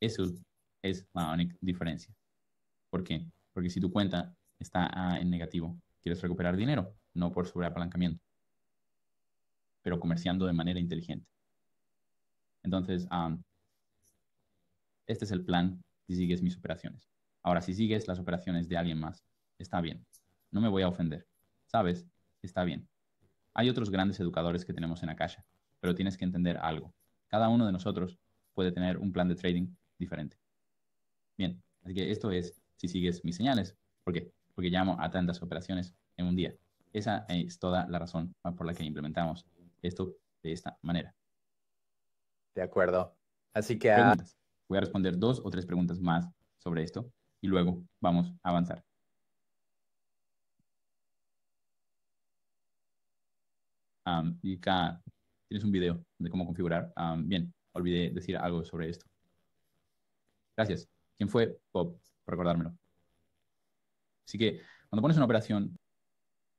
[SPEAKER 2] Eso es la única diferencia. ¿Por qué? Porque si tu cuenta está en negativo, quieres recuperar dinero, no por sobreapalancamiento, pero comerciando de manera inteligente. Entonces, este es el plan si sigues mis operaciones. Ahora, si sigues las operaciones de alguien más, está bien. No me voy a ofender. ¿Sabes? Está bien. Hay otros grandes educadores que tenemos en la Akasha, pero tienes que entender algo. Cada uno de nosotros puede tener un plan de trading diferente. Bien, así que esto es si sigues mis señales. ¿Por qué? Porque llamo a tantas operaciones en un día. Esa es toda la razón por la que implementamos esto de esta manera.
[SPEAKER 3] De acuerdo. Así que... Ah,
[SPEAKER 2] Voy a responder dos o tres preguntas más sobre esto y luego vamos a avanzar. y acá tienes un video de cómo configurar. bien, olvidé decir algo sobre esto. Gracias. ¿Quién fue? Bob, por recordármelo. Así que cuando pones una operación,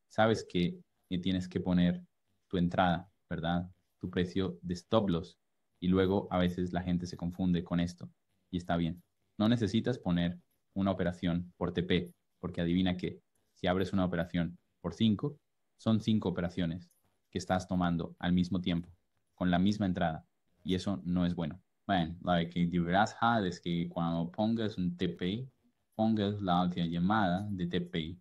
[SPEAKER 2] sabes que tienes que poner tu entrada, ¿verdad? Tu precio de stop loss y luego a veces la gente se confunde con esto y está bien. No necesitas poner una operación por TP, porque adivina que si abres una operación por 5, son 5 operaciones que estás tomando al mismo tiempo, con la misma entrada, y eso no es bueno. Bueno, lo que deberás hacer es que cuando pongas un TP, pongas la última llamada de TP.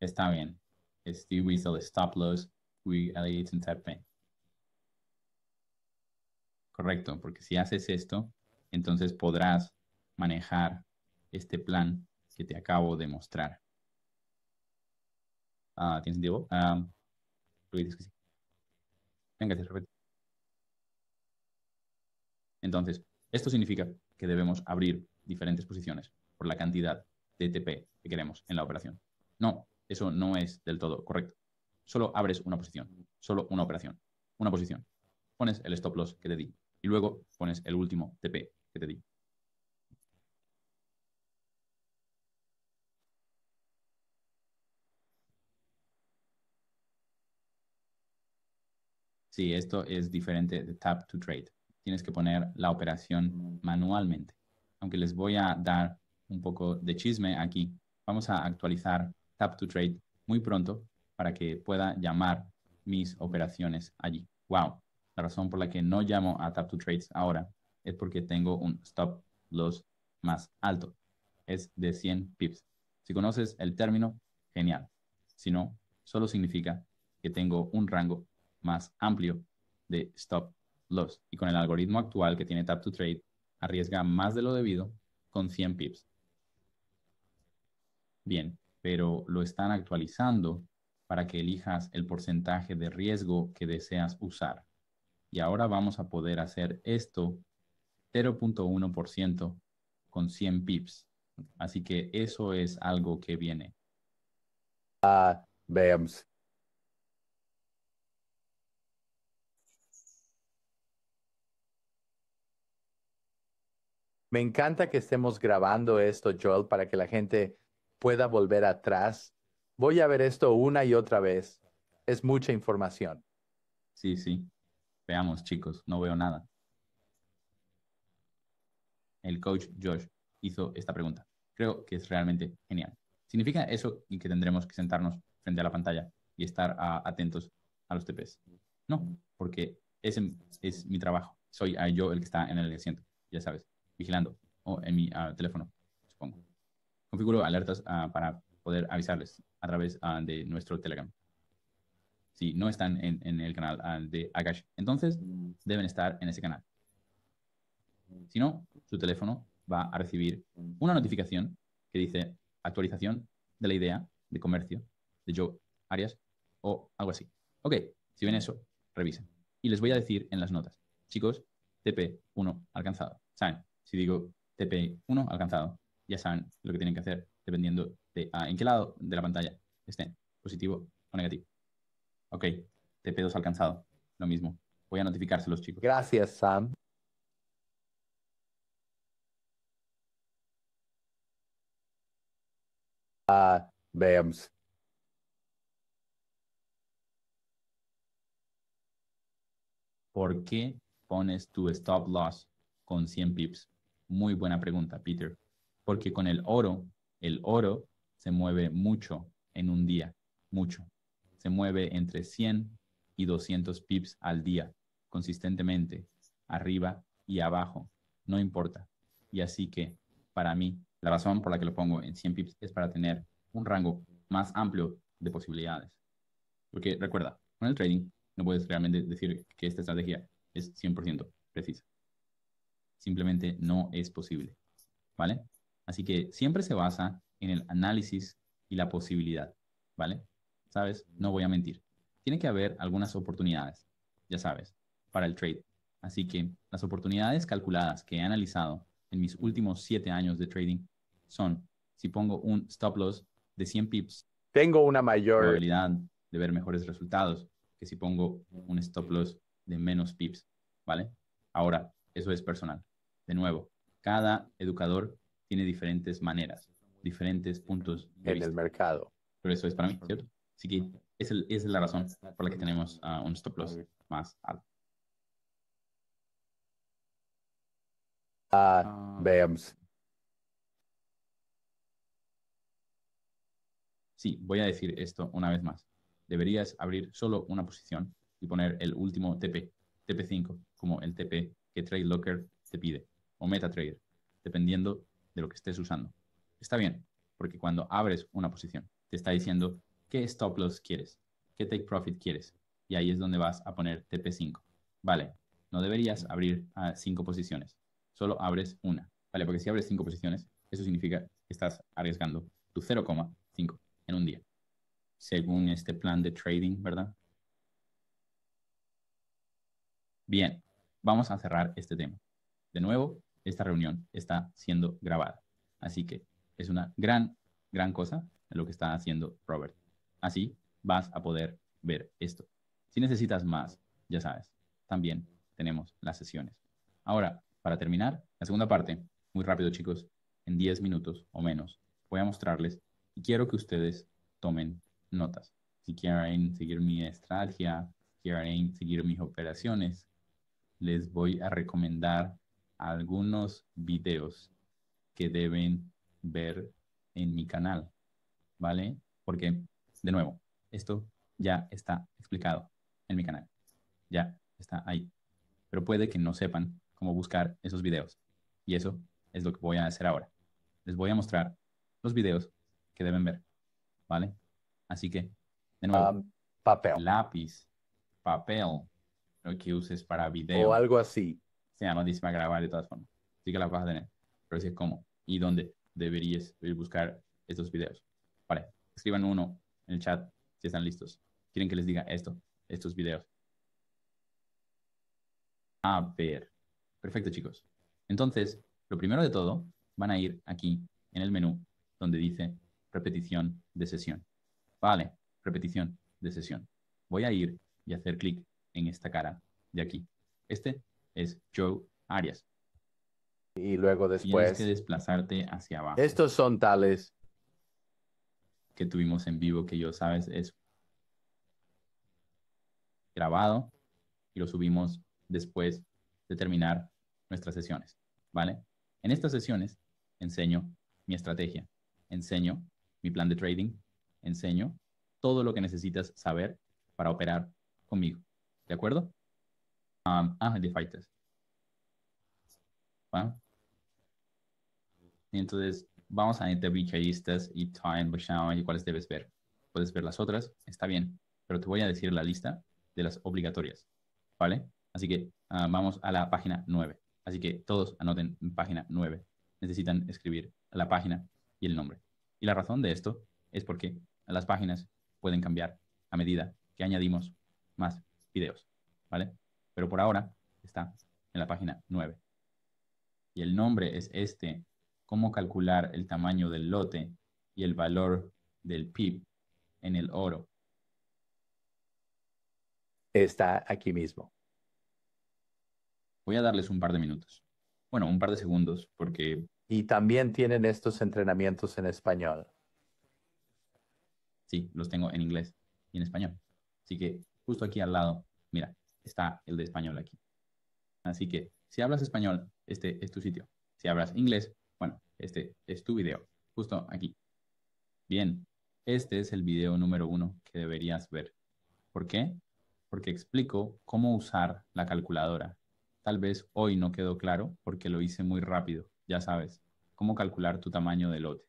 [SPEAKER 2] Está bien. Es stop loss, we TP. Correcto, porque si haces esto, entonces podrás manejar este plan que te acabo de mostrar. Ah, ¿Tienes sentido? Ah, que sí. Venga, Entonces, esto significa que debemos abrir diferentes posiciones por la cantidad de TP que queremos en la operación. No, eso no es del todo correcto. Solo abres una posición, solo una operación, una posición. Pones el stop loss que te di, y luego pones el último TP que te di. Sí, esto es diferente de Tap to Trade. Tienes que poner la operación manualmente. Aunque les voy a dar un poco de chisme aquí. Vamos a actualizar Tap to Trade muy pronto para que pueda llamar mis operaciones allí. ¡Wow! La razón por la que no llamo a Tap to Trades ahora es porque tengo un stop loss más alto. Es de 100 pips. Si conoces el término, genial. Si no, solo significa que tengo un rango más amplio de stop loss. Y con el algoritmo actual que tiene Tap to Trade, arriesga más de lo debido con 100 pips. Bien, pero lo están actualizando para que elijas el porcentaje de riesgo que deseas usar. Y ahora vamos a poder hacer esto 0.1% con 100 pips. Así que eso es algo que viene.
[SPEAKER 3] Ah, veamos. Me encanta que estemos grabando esto, Joel, para que la gente pueda volver atrás. Voy a ver esto una y otra vez. Es mucha información. Sí, sí.
[SPEAKER 2] Veamos, chicos, no veo nada. El coach Josh hizo esta pregunta. Creo que es realmente genial. ¿Significa eso que tendremos que sentarnos frente a la pantalla y estar atentos a los TPs? No, porque ese es mi trabajo. Soy yo el que está en el asiento, ya sabes, vigilando o en mi ah, teléfono, supongo. Configuro alertas ah, para poder avisarles a través ah, de nuestro Telegram si no están en, el canal ah, de Akash, entonces deben estar en ese canal. Si no, su teléfono va a recibir una notificación que dice actualización de la idea de comercio de Joe Arias o algo así. Ok, si ven eso, revisen. Y les voy a decir en las notas, chicos, TP1 alcanzado. ¿Saben? Si digo TP1 alcanzado, ya saben lo que tienen que hacer dependiendo de ah, en qué lado de la pantalla estén, positivo o negativo. Ok, tp pedos alcanzado. Lo mismo.
[SPEAKER 3] Voy a los chicos. Gracias, Sam. Ah, veamos.
[SPEAKER 2] ¿Por qué pones tu stop loss con 100 pips? Muy buena pregunta, Peter. Porque con el oro, el oro se mueve mucho en un día, mucho se mueve entre 100 y 200 pips al día, consistentemente, arriba y abajo, no importa. Y así que, para mí, la razón por la que lo pongo en 100 pips es para tener un rango más amplio de posibilidades. Porque recuerda, con el trading no puedes realmente decir que esta estrategia es 100% precisa. Simplemente no es posible. ¿Vale? Así que siempre se basa en el análisis y la posibilidad. ¿Vale? ¿sabes? No voy a mentir. Tiene que haber algunas oportunidades, ya sabes, para el trade. Así que las oportunidades calculadas que he analizado en mis últimos siete años de trading son, si pongo un stop loss de 100 pips, tengo una mayor probabilidad de ver mejores resultados que si pongo un stop loss de menos pips, ¿vale? Ahora, eso es personal. De nuevo, cada educador tiene diferentes maneras, diferentes puntos de en el mercado. Pero eso es para mí, ¿cierto? Así que esa es la razón por la que tenemos ah, un stop loss más alto.
[SPEAKER 3] Ah, ah. veamos. Sí, voy
[SPEAKER 2] a decir esto una vez más. Deberías abrir solo una posición y poner el último TP, TP5, como el TP que TradeLocker te pide, o MetaTrader, dependiendo de lo que estés usando. Está bien, porque cuando abres una posición, te está diciendo qué stop loss quieres, qué take profit quieres. Y ahí es donde vas a poner TP5. Vale, no deberías abrir a cinco posiciones, solo abres una. Vale, porque si abres cinco posiciones, eso significa que estás arriesgando tu 0,5 en un día, según este plan de trading, ¿verdad? Bien, vamos a cerrar este tema. De nuevo, esta reunión está siendo grabada. Así que es una gran, gran cosa lo que está haciendo Robert. Así vas a poder ver esto. Si necesitas más, ya sabes, también tenemos las sesiones. Ahora, para terminar, la segunda parte, muy rápido chicos, en 10 minutos o menos, voy a mostrarles y quiero que ustedes tomen notas. Si quieren seguir mi estrategia, quieren seguir mis operaciones, les voy a recomendar algunos videos que deben ver en mi canal, ¿vale? Porque de nuevo, esto ya está explicado en mi canal. Ya está ahí. Pero puede que no sepan cómo buscar esos videos. Y eso es lo que voy a hacer ahora. Les voy a mostrar los videos que deben ver. ¿Vale? Así que, de nuevo. papel. Lápiz, papel, lo que uses para video. O algo así. sea, no dice para grabar de todas formas. así que la vas a tener. Pero es cómo y dónde deberías ir buscar estos videos. Vale, escriban uno en el chat si están listos. Quieren que les diga esto, estos videos. A ver. Perfecto, chicos. Entonces, lo primero de todo, van a ir aquí en el menú donde dice repetición de sesión. Vale, repetición de sesión. Voy a ir y hacer clic en esta cara de aquí. Este es Joe Arias. Y luego después... Tienes que desplazarte hacia abajo. Estos son tales que tuvimos en vivo, que yo, sabes, es grabado y lo subimos después de terminar nuestras sesiones, ¿vale? En estas sesiones enseño mi estrategia, enseño mi plan de trading, enseño todo lo que necesitas saber para operar conmigo, ¿de acuerdo? Um, ah, de fighters. ¿Va? Entonces, vamos a irte y Time y cuáles debes ver. Puedes ver las otras, está bien, pero te voy a decir la lista de las obligatorias, ¿vale? Así que ah, vamos a la página 9. Así que todos anoten página 9. Necesitan escribir la página y el nombre. Y la razón de esto es porque las páginas pueden cambiar a medida que añadimos más videos, ¿vale? Pero por ahora está en la página 9. Y el nombre es este cómo calcular el tamaño del lote y el valor del PIB en el oro. Está aquí mismo.
[SPEAKER 3] Voy a darles un par de minutos. Bueno, un par de segundos porque... Y también tienen estos entrenamientos en español. Sí, los tengo en inglés y en español. Así que justo aquí al lado, mira, está el
[SPEAKER 2] de español aquí. Así que si hablas español, este es tu sitio. Si hablas inglés, este es tu video, justo aquí. Bien, este es el video número uno que deberías ver. ¿Por qué? Porque explico cómo usar la calculadora. Tal vez hoy no quedó claro porque lo hice muy rápido, ya sabes, cómo calcular tu tamaño de lote.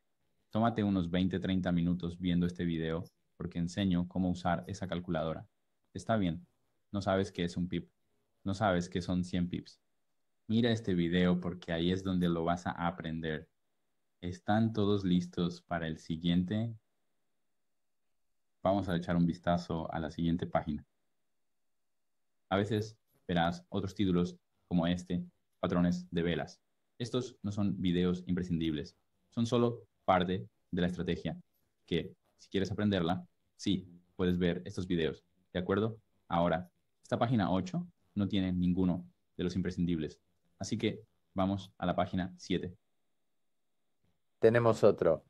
[SPEAKER 2] Tómate unos 20-30 minutos viendo este video porque enseño cómo usar esa calculadora. Está bien, no sabes qué es un pip, no sabes qué son 100 pips. Mira este video porque ahí es donde lo vas a aprender. ¿Están todos listos para el siguiente? Vamos a echar un vistazo a la siguiente página. A veces verás otros títulos como este, patrones de velas. Estos no son videos imprescindibles, son solo parte de la estrategia que, si quieres aprenderla, sí, puedes ver estos videos, ¿de acuerdo? Ahora, esta página 8 no tiene ninguno de los imprescindibles, así que vamos a la página 7 tenemos otro.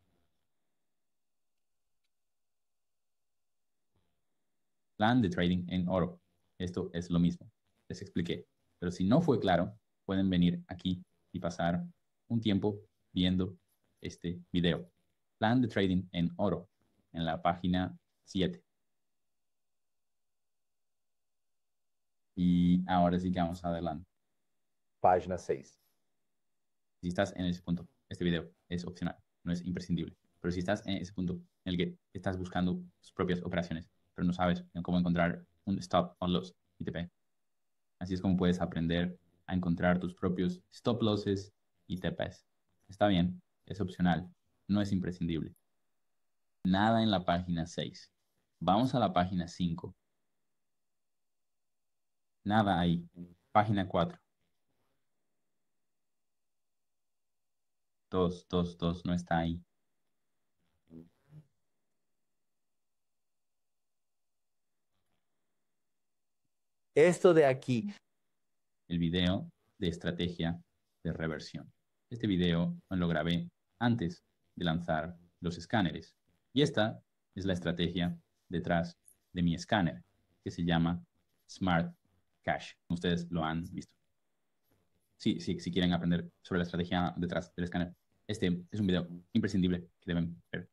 [SPEAKER 2] Plan de trading en oro. Esto es lo mismo. Les expliqué. Pero si no fue claro, pueden venir aquí y pasar un tiempo viendo este video. Plan de trading en oro en la página 7. Y ahora sigamos adelante. Página 6. Si estás en ese punto este video. Es opcional, no es imprescindible. Pero si estás en ese punto en el que estás buscando tus propias operaciones, pero no sabes cómo encontrar un stop o loss ITP, así es como puedes aprender a encontrar tus propios stop losses y Está bien, es opcional, no es imprescindible. Nada en la página 6. Vamos a la página 5. Nada ahí. Página 4. Dos, dos, dos, no está ahí.
[SPEAKER 3] Esto de aquí.
[SPEAKER 2] El video de estrategia de reversión. Este video lo grabé antes de lanzar los escáneres. Y esta es la estrategia detrás de mi escáner, que se llama Smart Cash. Ustedes lo han visto si, si, si quieren aprender sobre la estrategia detrás del escáner. Este es un video imprescindible que deben ver.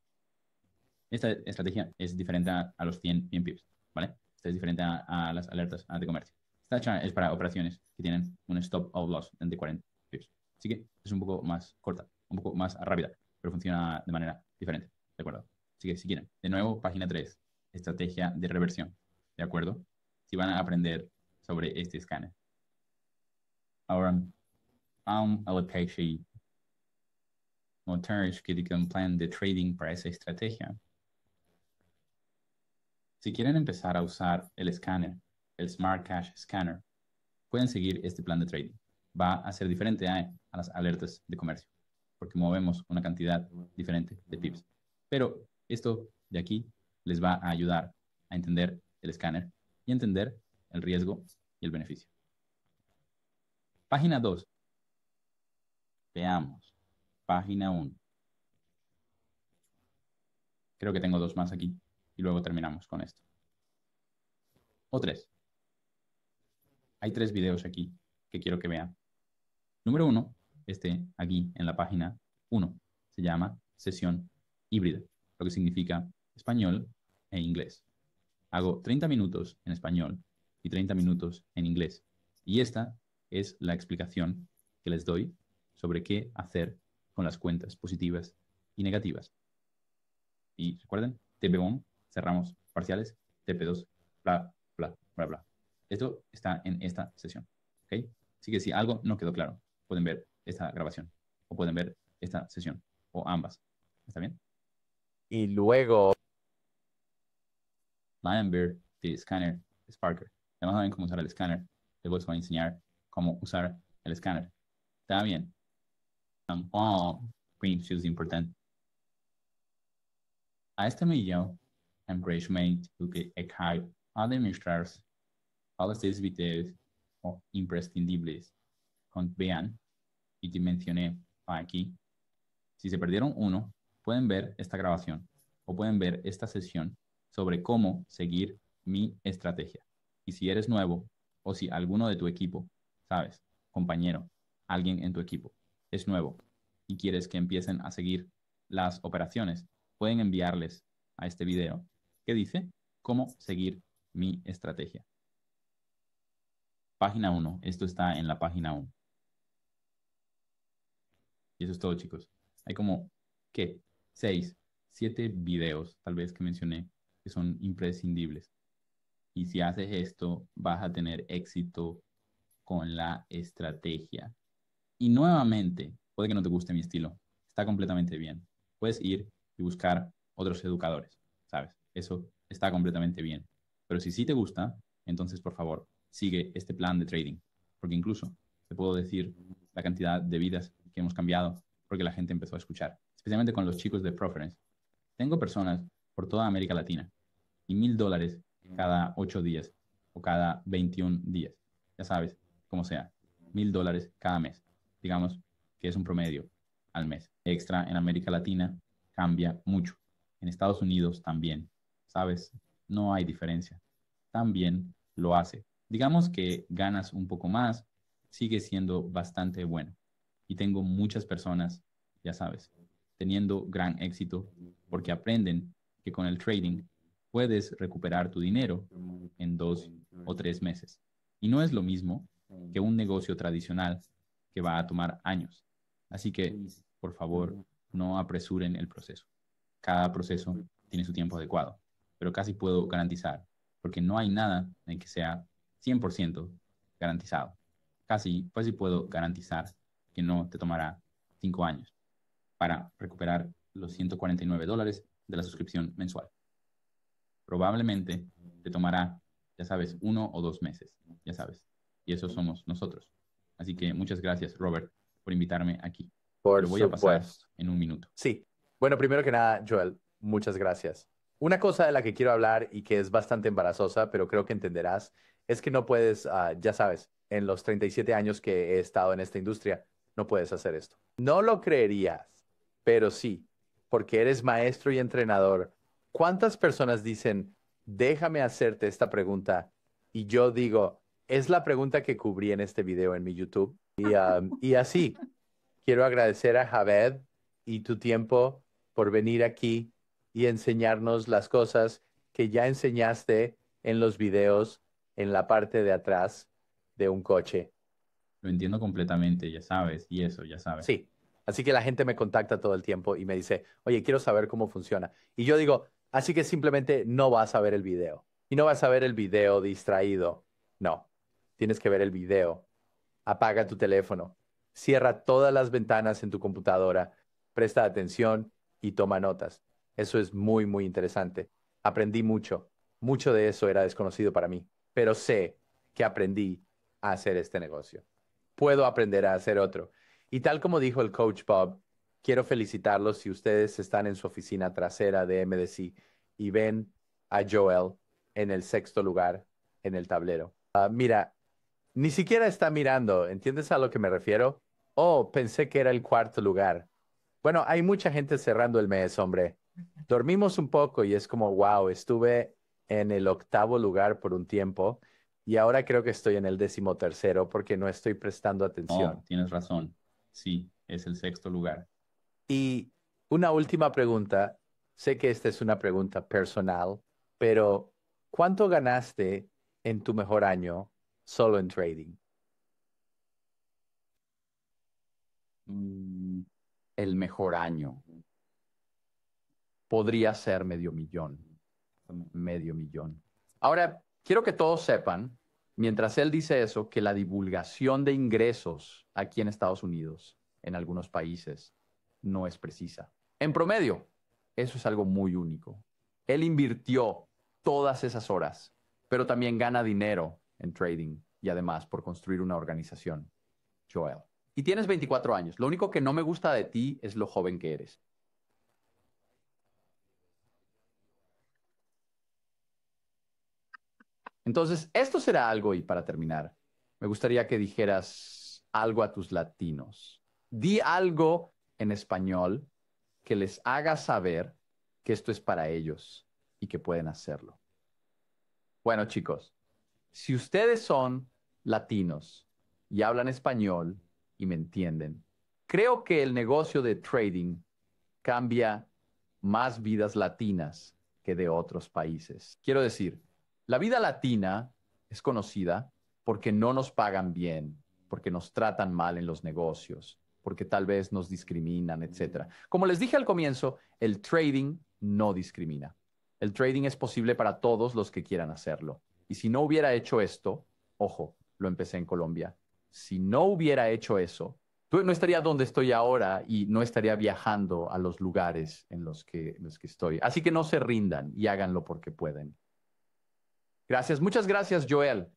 [SPEAKER 2] Esta estrategia es diferente a, los 100 bien pips, ¿vale? Esta es diferente a, las alertas de comercio. Esta es para operaciones que tienen un stop of loss de 40 pips. Así que es un poco más corta, un poco más rápida, pero funciona de manera diferente, ¿de acuerdo? Así que si quieren, de nuevo, página 3, estrategia de reversión, ¿de acuerdo? Si van a aprender sobre este escáner ahora la allocation. motores que plan de trading para esa estrategia. Si quieren empezar a usar el escáner, el Smart Cash Scanner, pueden seguir este plan de trading. Va a ser diferente a, a las alertas de comercio, porque movemos una cantidad diferente de pips. Pero esto de aquí les va a ayudar a entender el escáner y entender el riesgo y el beneficio. Página 2. Veamos. Página 1. Creo que tengo dos más aquí y luego terminamos con esto. O tres. Hay tres videos aquí que quiero que vean. Número uno, este aquí en la página 1, se llama sesión híbrida, lo que significa español e inglés. Hago 30 minutos en español y 30 minutos en inglés. Y esta es la explicación que les doy sobre qué hacer con las cuentas positivas y negativas. Y recuerden, TP1, cerramos parciales, TP2, bla, bla, bla, bla. Esto está en esta sesión. ¿ok? Así que si algo no quedó claro, pueden ver esta grabación o pueden ver esta sesión o ambas. ¿Está bien? Y luego... Lion The Scanner, Sparker. Además, saben cómo usar el Scanner Les voy a enseñar cómo usar el escáner. Está bien. Um, oh, importante. A este millón, Embrace Mate que a demostrar todos these videos o imprescindibles con vean y te mencioné aquí. Si se perdieron uno, pueden ver esta grabación o pueden ver esta sesión sobre cómo seguir mi estrategia. Y si eres nuevo o si alguno de tu equipo ¿sabes? Compañero, alguien en tu equipo, es nuevo y quieres que empiecen a seguir las operaciones, pueden enviarles a este video que dice cómo seguir mi estrategia. Página 1, esto está en la página 1. Y eso es todo, chicos. Hay como, ¿qué? 6, 7 videos, tal vez que mencioné, que son imprescindibles. Y si haces esto, vas a tener éxito con la estrategia. Y nuevamente, puede que no te guste mi estilo, está completamente bien. Puedes ir y buscar otros educadores, ¿sabes? Eso está completamente bien. Pero si sí te gusta, entonces por favor, sigue este plan de trading, porque incluso te puedo decir la cantidad de vidas que hemos cambiado porque la gente empezó a escuchar, especialmente con los chicos de Proference. Tengo personas por toda América Latina y mil dólares cada ocho días o cada 21 días. Ya sabes, como sea, mil dólares cada mes. Digamos que es un promedio al mes. Extra en América Latina cambia mucho. En Estados Unidos también, ¿sabes? No hay diferencia. También lo hace. Digamos que ganas un poco más, sigue siendo bastante bueno. Y tengo muchas personas, ya sabes, teniendo gran éxito porque aprenden que con el trading puedes recuperar tu dinero en dos o tres meses. Y no es lo mismo que un negocio tradicional que va a tomar años. Así que, por favor, no apresuren el proceso. Cada proceso tiene su tiempo adecuado, pero casi puedo garantizar, porque no hay nada en que sea 100% garantizado. Casi, puedo garantizar que no te tomará cinco años para recuperar los 149 dólares de la suscripción mensual. Probablemente te tomará, ya sabes, uno o dos meses, ya sabes, y eso somos nosotros. Así que muchas gracias, Robert, por invitarme aquí. Por voy a pasar en un minuto.
[SPEAKER 3] Sí. Bueno, primero que nada, Joel, muchas gracias. Una cosa de la que quiero hablar y que es bastante embarazosa, pero creo que entenderás, es que no puedes, ah, ya sabes, en los 37 años que he estado en esta industria, no puedes hacer esto. No lo creerías, pero sí, porque eres maestro y entrenador. ¿Cuántas personas dicen, déjame hacerte esta pregunta? Y yo digo, es la pregunta que cubrí en este video en mi YouTube. Y, así, quiero agradecer a Javed y tu tiempo por venir aquí y enseñarnos las cosas que ya enseñaste en los videos en la parte de atrás de un coche. Lo entiendo completamente, ya sabes, y eso, ya sabes. Sí, así que la gente me contacta todo el tiempo y me dice, oye, quiero saber cómo funciona. Y yo digo, así que simplemente no vas a ver el video. Y no vas a ver el video distraído. No, tienes que ver el video, apaga tu teléfono, cierra todas las ventanas en tu computadora, presta atención y toma notas. Eso es muy, muy interesante. Aprendí mucho. Mucho de eso era desconocido para mí, pero sé que aprendí a hacer este negocio. Puedo aprender a hacer otro. Y tal como dijo el coach Bob, quiero felicitarlos si ustedes están en su oficina trasera de MDC y ven a Joel en el sexto lugar en el tablero. Ah, mira, ni siquiera está mirando, ¿entiendes a lo que me refiero? Oh, pensé que era el cuarto lugar. Bueno, hay mucha gente cerrando el mes, hombre. Dormimos un poco y es como, wow, estuve en el octavo lugar por un tiempo y ahora creo que estoy en el décimo tercero porque no estoy prestando atención.
[SPEAKER 2] tienes razón. Sí,
[SPEAKER 3] es el sexto lugar. Y una última pregunta. Sé que esta es una pregunta personal, pero ¿cuánto ganaste en tu mejor año solo en trading. Mm, el mejor año. Podría ser medio millón. Medio millón. Ahora, quiero que todos sepan, mientras él dice eso, que la divulgación de ingresos aquí en Estados Unidos, en algunos países, no es precisa. En promedio, eso es algo muy único. Él invirtió todas esas horas, pero también gana dinero en trading y además por construir una organización, Joel. Y tienes 24 años. Lo único que no me gusta de ti es lo joven que eres. Entonces, esto será algo y para terminar, me gustaría que dijeras algo a tus latinos. Di algo en español que les haga saber que esto es para ellos y que pueden hacerlo. Bueno, chicos, si ustedes son latinos y hablan español y me entienden, creo que el negocio de trading cambia más vidas latinas que de otros países. Quiero decir, la vida latina es conocida porque no nos pagan bien, porque nos tratan mal en los negocios, porque tal vez nos discriminan, etc. Como les dije al comienzo, el trading no discrimina. El trading es posible para todos los que quieran hacerlo. Y si no hubiera hecho esto, ojo, lo empecé en Colombia, si no hubiera hecho eso, no estaría donde estoy ahora y no estaría viajando a los lugares en los que, los que estoy. Así que no se rindan y háganlo porque pueden. Gracias, muchas gracias Joel.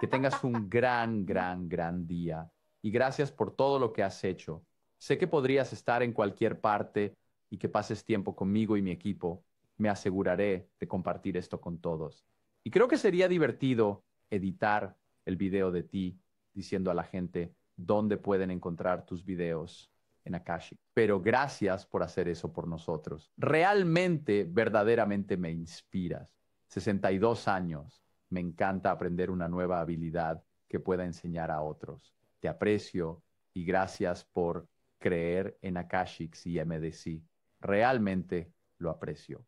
[SPEAKER 3] Que tengas un gran, gran, gran día. Y gracias por todo lo que has hecho. Sé que podrías estar en cualquier parte y que pases tiempo conmigo y mi equipo. Me aseguraré de compartir esto con todos. Y creo que sería divertido editar el video de ti diciendo a la gente dónde pueden encontrar tus videos en Akashic. Pero gracias por hacer eso por nosotros. Realmente, verdaderamente me inspiras. 62 años. Me encanta aprender una nueva habilidad que pueda enseñar a otros. Te aprecio y gracias por creer en Akashic y MDC. Realmente lo aprecio.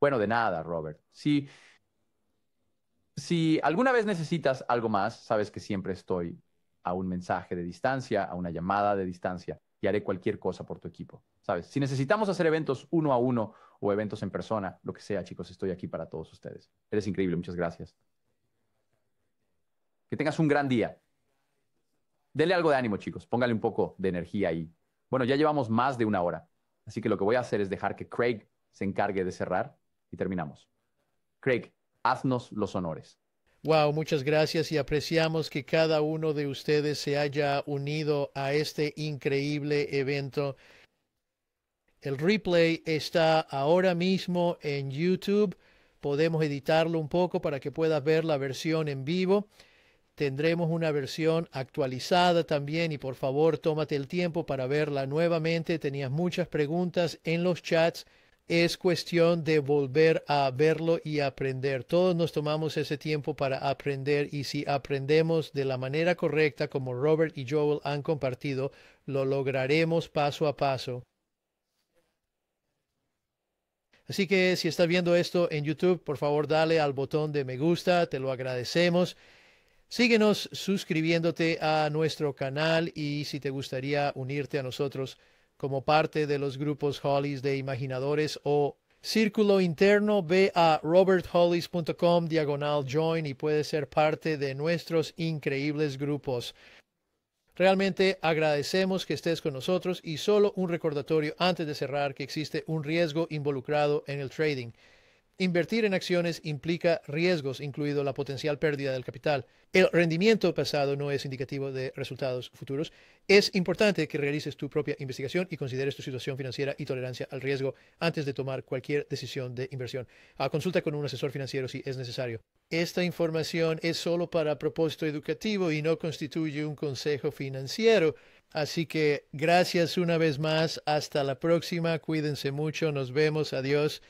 [SPEAKER 3] Bueno, de nada, Robert. Sí si alguna vez necesitas algo más, sabes que siempre estoy a un mensaje de distancia, a una llamada de distancia y haré cualquier cosa por tu equipo. ¿Sabes? Si necesitamos hacer eventos uno a uno o eventos en persona, lo que sea, chicos, estoy aquí para todos ustedes. Eres increíble, muchas gracias. Que tengas un gran día. dele algo de ánimo, chicos. Póngale un poco de energía ahí. Bueno, ya llevamos más de una hora, así que lo que voy a hacer es dejar que Craig se encargue de cerrar y terminamos. Craig, haznos los honores.
[SPEAKER 1] Wow, muchas gracias y apreciamos que cada uno de ustedes se haya unido a este increíble evento. El replay está ahora mismo en YouTube. Podemos editarlo un poco para que puedas ver la versión en vivo. Tendremos una versión actualizada también y por favor tómate el tiempo para verla nuevamente. Tenías muchas preguntas en los chats es cuestión de volver a verlo y aprender. Todos nos tomamos ese tiempo para aprender y si aprendemos de la manera correcta como Robert y Joel han compartido, lo lograremos paso a paso. Así que si estás viendo esto en YouTube, por favor dale al botón de me gusta, te lo agradecemos. Síguenos suscribiéndote a nuestro canal y si te gustaría unirte a nosotros, como parte de los grupos Hollis de imaginadores o círculo interno, ve a roberthollis.com diagonal join y puede ser parte de nuestros increíbles grupos. Realmente agradecemos que estés con nosotros y solo un recordatorio antes de cerrar que existe un riesgo involucrado en el trading. Invertir en acciones implica riesgos, incluido la potencial pérdida del capital. El rendimiento pasado no es indicativo de resultados futuros. Es importante que realices tu propia investigación y consideres tu situación financiera y tolerancia al riesgo antes de tomar cualquier decisión de inversión. Ah, consulta con un asesor financiero si es necesario. Esta información es solo para propósito educativo y no constituye un consejo financiero. Así que gracias una vez más. Hasta la próxima. Cuídense mucho. Nos vemos. Adiós.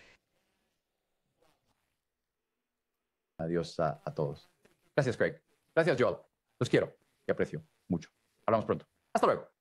[SPEAKER 3] Adiós a, todos. Gracias, Craig. Gracias, Joel. Los quiero y aprecio mucho. Hablamos pronto. Hasta luego.